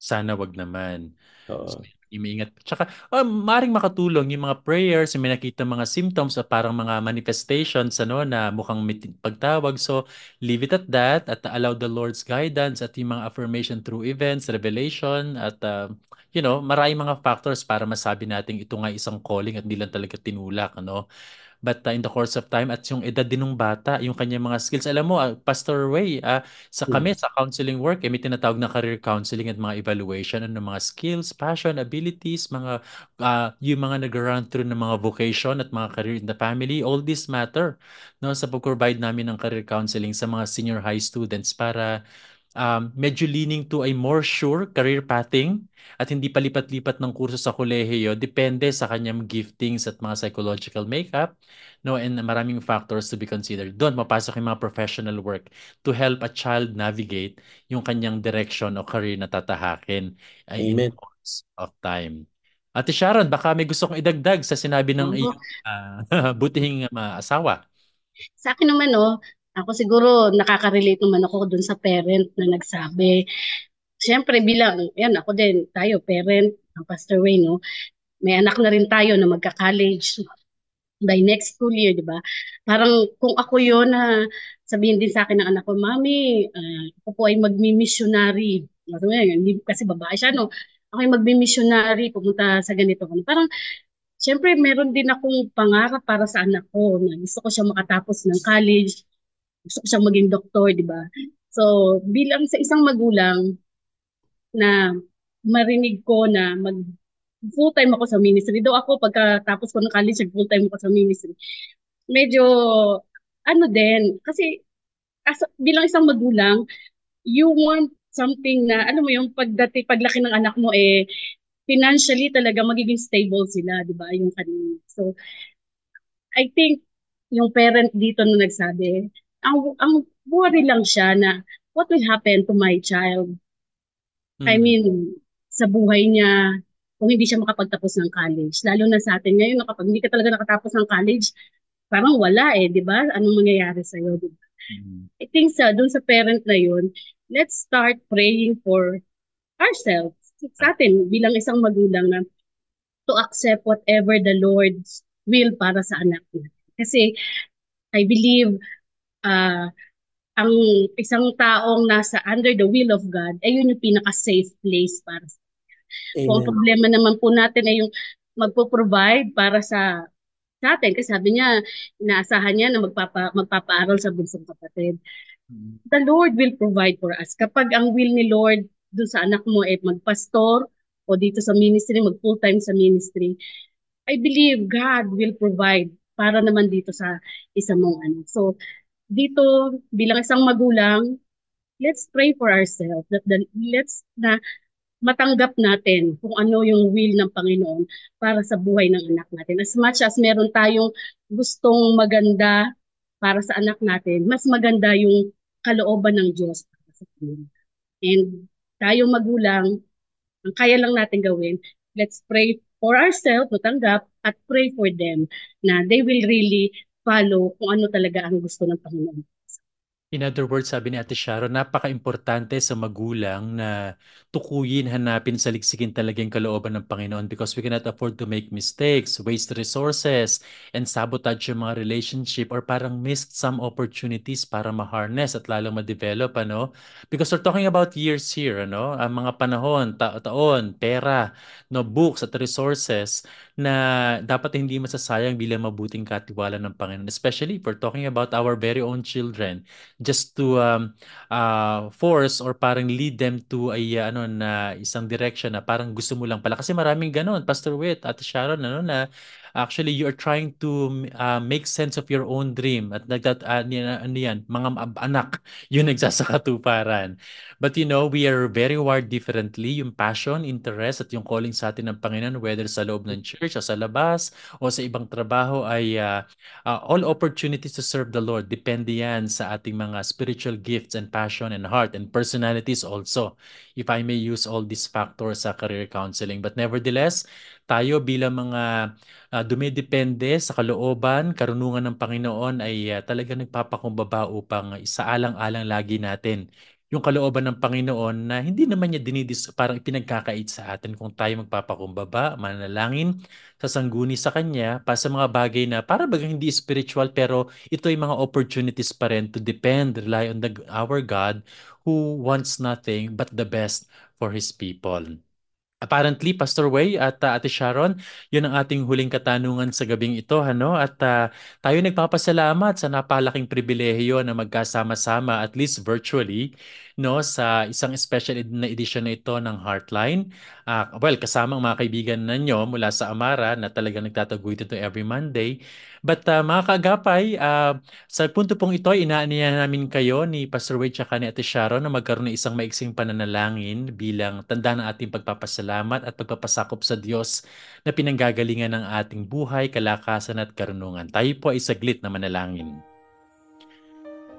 [SPEAKER 3] Sana wag naman. Oo. So, umiingat. Tsaka,
[SPEAKER 1] oh, ah, maring
[SPEAKER 3] makatulong yung mga
[SPEAKER 1] prayers, yung may nakita mga symptoms o parang mga manifestations ano, na mukhang pagtawag. So, leave it at that at allow the Lord's guidance at yung mga affirmation through events, revelation, at uh, you know, marami mga factors para masabi natin ito nga isang calling at hindi lang talaga tinulak. Ano? But uh, in the course of time at yung edad din ng bata, yung kanyang mga skills. Alam mo, uh, Pastor Way, uh, sa hmm. kami, sa counseling work, eh, may tinatawag na career counseling at mga evaluation ng ano, mga skills, passion, abilities, mga uh, yung mga nag-run through ng mga vocation at mga career in the family. All this matter no, sa pag-provide namin ng career counseling sa mga senior high students para um, medyo leaning to a more sure career pathing at hindi palipat-lipat ng kurso sa kolehiyo depende sa kanyang giftings at mga psychological makeup no and maraming factors to be considered doon mapasok yung mga professional work to help a child navigate yung kanyang direction o career na tatahakin uh, Amen. in course of time Ate Sharon, baka may gusto kong idagdag sa sinabi ng iyong uh, *laughs* butihing uh, asawa.
[SPEAKER 2] Sa akin naman, no, oh, ako siguro nakaka-relate naman ako doon sa parent na nagsabi. Siyempre bilang, yan ako din, tayo parent, ang Pastor Wayne, no? may anak na rin tayo na magka-college by next school year, di ba? Parang kung ako yon na sabihin din sa akin ng anak ko, Mami, uh, ako po ay magmi-missionary. Kasi babae siya, no? Ako ay magmi-missionary, pumunta sa ganito. Parang Siyempre, meron din akong pangarap para sa anak ko na gusto ko siya makatapos ng college gusto ko siyang maging doktor, di ba? So, bilang sa isang magulang na marinig ko na mag full-time ako sa ministry. Though ako, pagkatapos ko ng college, full-time ako sa ministry. Medyo, ano din, kasi as, bilang isang magulang, you want something na, ano mo yung pagdati, paglaki ng anak mo, eh, financially talaga magiging stable sila, di ba? Yung kanina. So, I think, yung parent dito na nagsabi, ang, ang worry lang siya na what will happen to my child? Hmm. I mean, sa buhay niya, kung hindi siya makapagtapos ng college. Lalo na sa atin ngayon, kapag hindi ka talaga nakatapos ng college, parang wala eh, di ba? Anong mangyayari sa'yo, di ba? Mm-hmm. I think sa, dun sa parent na yun, let's start praying for ourselves, sa atin, bilang isang magulang na to accept whatever the Lord's will para sa anak niya. Kasi I believe uh, ang isang taong nasa under the will of God, ay eh, yun yung pinaka-safe place para sa kanya. Kung problema naman po natin ay yung magpo-provide para sa sa atin. Kasi sabi niya, inaasahan niya na magpapa, magpapaaral sa bunsong kapatid. Mm-hmm. The Lord will provide for us. Kapag ang will ni Lord dun sa anak mo ay eh, magpastor o dito sa ministry, mag full-time sa ministry, I believe God will provide para naman dito sa isa mong ano. So, dito bilang isang magulang, let's pray for ourselves that the, let's na matanggap natin kung ano yung will ng Panginoon para sa buhay ng anak natin. As much as meron tayong gustong maganda para sa anak natin, mas maganda yung kalooban ng Diyos para sa kanila. And tayo magulang, ang kaya lang natin gawin, let's pray for ourselves, matanggap, at pray for them na they will really follow kung ano talaga ang gusto ng Panginoon.
[SPEAKER 1] In other words, sabi ni Ate Sharon, napaka-importante sa magulang na tukuyin, hanapin, saliksikin talaga yung kalooban ng Panginoon because we cannot afford to make mistakes, waste resources, and sabotage yung mga relationship or parang miss some opportunities para ma-harness at lalong ma-develop. Ano? Because we're talking about years here, ano? ang mga panahon, ta- taon, pera, no, books at resources na dapat hindi masasayang bilang mabuting katiwala ng Panginoon. Especially if we're talking about our very own children just to um, uh, force or parang lead them to a uh, ano na isang direction na parang gusto mo lang pala kasi maraming ganoon Pastor Wit at Sharon ano na actually you are trying to uh, make sense of your own dream at nagtat uh, ah, ah, ano yan mga anak *laughs* yun nagsasakatuparan but you know we are very wired differently yung passion interest at yung calling sa atin ng Panginoon whether sa loob ng church o sa labas o sa ibang trabaho ay uh, uh, all opportunities to serve the Lord depende yan sa ating mga spiritual gifts and passion and heart and personalities also if I may use all these factors sa career counseling but nevertheless tayo bilang mga uh, dumidepende sa kalooban, karunungan ng Panginoon ay uh, talagang nagpapakumbaba upang isaalang-alang lagi natin yung kalooban ng Panginoon na hindi naman niya dinidis parang pinagkakait sa atin kung tayo magpapakumbaba, manalangin, sasangguni sa Kanya para sa mga bagay na para bagang hindi spiritual pero ito ay mga opportunities pa rin to depend, rely on the, our God who wants nothing but the best for His people. Apparently, Pastor Way at uh, Ate Sharon, yun ang ating huling katanungan sa gabing ito. Ano? At uh, tayo nagpapasalamat sa napalaking pribilehyo na magkasama-sama at least virtually no sa isang special ed- na edition na ito ng Heartline. Uh, well, kasama ang mga kaibigan ninyo mula sa Amara na talagang nagtatagoy ito every Monday. But uh, mga kaagapay, uh, sa punto pong ito, inaaniyan namin kayo ni Pastor Wade at ni Ate Sharon na magkaroon ng isang maiksing pananalangin bilang tanda ng ating pagpapasalamat at pagpapasakop sa Diyos na pinanggagalingan ng ating buhay, kalakasan at karunungan. Tayo po ay saglit na manalangin.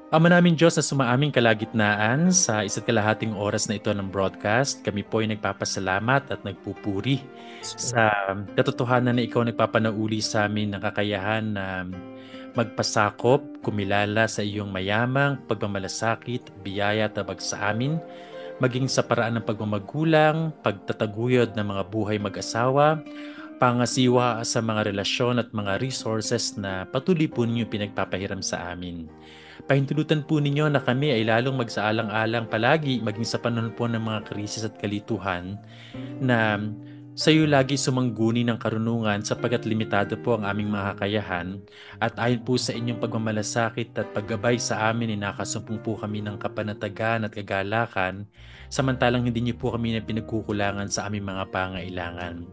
[SPEAKER 1] Ama namin Diyos na sumaaming kalagitnaan sa isa't kalahating oras na ito ng broadcast, kami po ay nagpapasalamat at nagpupuri sa katotohanan na ikaw nagpapanauli sa amin ng kakayahan na magpasakop, kumilala sa iyong mayamang, pagmamalasakit, biyaya tabag sa amin, maging sa paraan ng pagmamagulang, pagtataguyod ng mga buhay mag-asawa, pangasiwa sa mga relasyon at mga resources na patuloy po ninyo pinagpapahiram sa amin. Pahintulutan po ninyo na kami ay lalong magsaalang-alang palagi maging sa panahon po ng mga krisis at kalituhan na sa iyo lagi sumangguni ng karunungan sapagkat limitado po ang aming makakayahan at ayon po sa inyong pagmamalasakit at paggabay sa amin ay nakasumpong po kami ng kapanatagan at kagalakan samantalang hindi niyo po kami na pinagkukulangan sa aming mga pangailangan.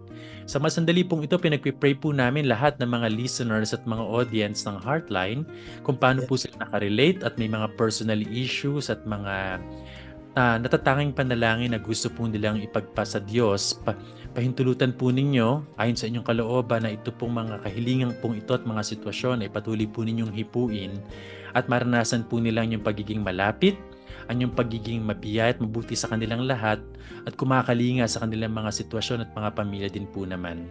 [SPEAKER 1] Sa masandali pong ito, pinagpipray po namin lahat ng mga listeners at mga audience ng Heartline kung paano po sila nakarelate at may mga personal issues at mga uh, natatanging panalangin na gusto po nilang ipagpa sa Diyos. Pa- pahintulutan po ninyo ayon sa inyong kalooban na ito pong mga kahilingan pong ito at mga sitwasyon ay patuloy po ninyong hipuin at maranasan po nilang yung pagiging malapit, ang yung pagiging mabiyay at mabuti sa kanilang lahat at kumakalinga sa kanilang mga sitwasyon at mga pamilya din po naman.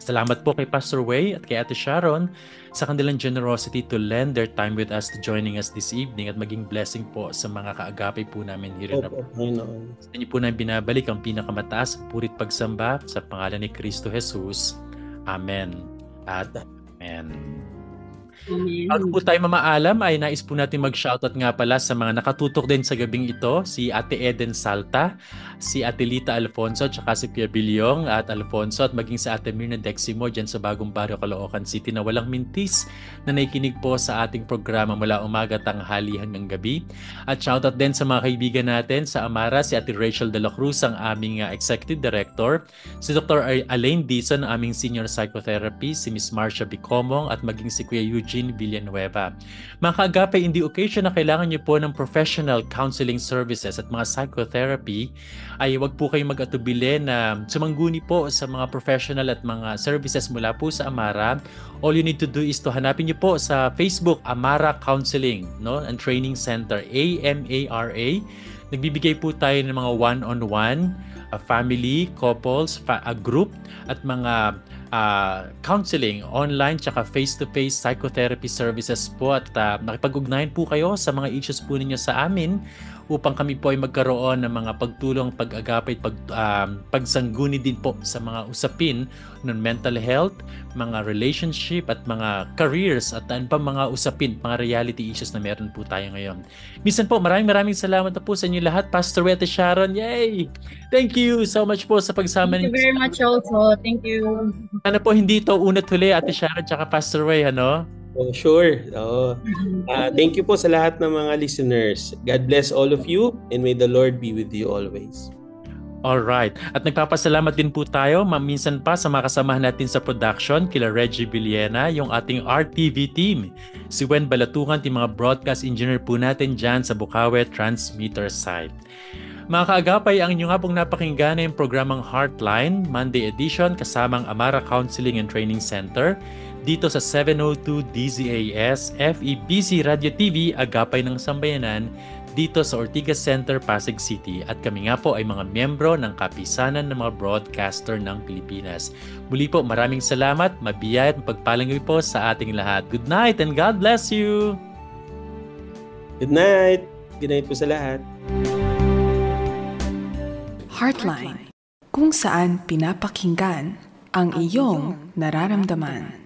[SPEAKER 1] Salamat po kay Pastor Way at kay Ate Sharon sa kanilang generosity to lend their time with us to joining us this evening at maging blessing po sa mga kaagapay po namin here in Abroad. Sa inyo po na binabalik ang pinakamataas purit pagsamba sa pangalan ni Kristo Jesus. Amen at Amen. Amen. At po tayo mamaalam ay nais po natin mag-shoutout nga pala sa mga nakatutok din sa gabing ito, si Ate Eden Salta, si Ate Lita Alfonso, at saka si Kuya Bilyong at Alfonso at maging sa Ate Mirna Deximo dyan sa bagong barrio Caloocan City na walang mintis na nakikinig po sa ating programa mula umaga tanghali hanggang gabi. At shoutout din sa mga kaibigan natin sa Amara, si Ate Rachel De La Cruz, ang aming ah, Executive Director, si Dr. Alain Dizon, ang aming Senior Psychotherapist, si Miss Marcia Bicomong at maging si Kuya Eugene Jean Villanueva. Mga kaagape, in the occasion na kailangan niyo po ng professional counseling services at mga psychotherapy, ay wag po kayong mag-atubili na sumangguni po sa mga professional at mga services mula po sa Amara. All you need to do is to hanapin niyo po sa Facebook Amara Counseling no? and Training Center, AMARA. Nagbibigay po tayo ng mga one-on-one, uh, family, couples, a group, at mga uh, counseling, online tsaka face-to-face psychotherapy services po at uh, ah, makipag-ugnayan po kayo sa mga issues po ninyo sa amin upang kami po ay magkaroon ng mga pagtulong, pag-agapay, pag, um, pagsangguni din po sa mga usapin ng mental health, mga relationship at mga careers at ano pa mga usapin, mga reality issues na meron po tayo ngayon. Minsan po, maraming maraming salamat po sa inyo lahat. Pastor Wete Sharon, yay! Thank you so much po sa pagsama ninyo. Thank you
[SPEAKER 2] very much also. Thank you.
[SPEAKER 1] Sana po hindi ito una't huli, Ate Sharon tsaka Pastor Way, ano?
[SPEAKER 3] Oh, sure. Oo. Uh, thank you po sa lahat ng mga listeners. God bless all of you and may the Lord be with you always. All right.
[SPEAKER 1] At nagpapasalamat din po tayo maminsan pa sa mga kasamahan natin sa production, kila Reggie Villena, yung ating RTV team. Si Wen Balatungan, yung mga broadcast engineer po natin dyan sa Bukawe Transmitter site. Mga kaagapay, ang inyo nga pong napakinggan na programang Heartline, Monday edition, kasamang Amara Counseling and Training Center dito sa 702 DZAS FEBC Radio TV Agapay ng Sambayanan dito sa Ortigas Center, Pasig City at kami nga po ay mga miyembro ng Kapisanan ng mga Broadcaster ng Pilipinas. Muli po maraming salamat, mabiyay at pagpalangoy po sa ating lahat. Good night and God bless you! Good night!
[SPEAKER 3] Good night po sa lahat!
[SPEAKER 2] Heartline, kung saan pinapakinggan ang iyong nararamdaman.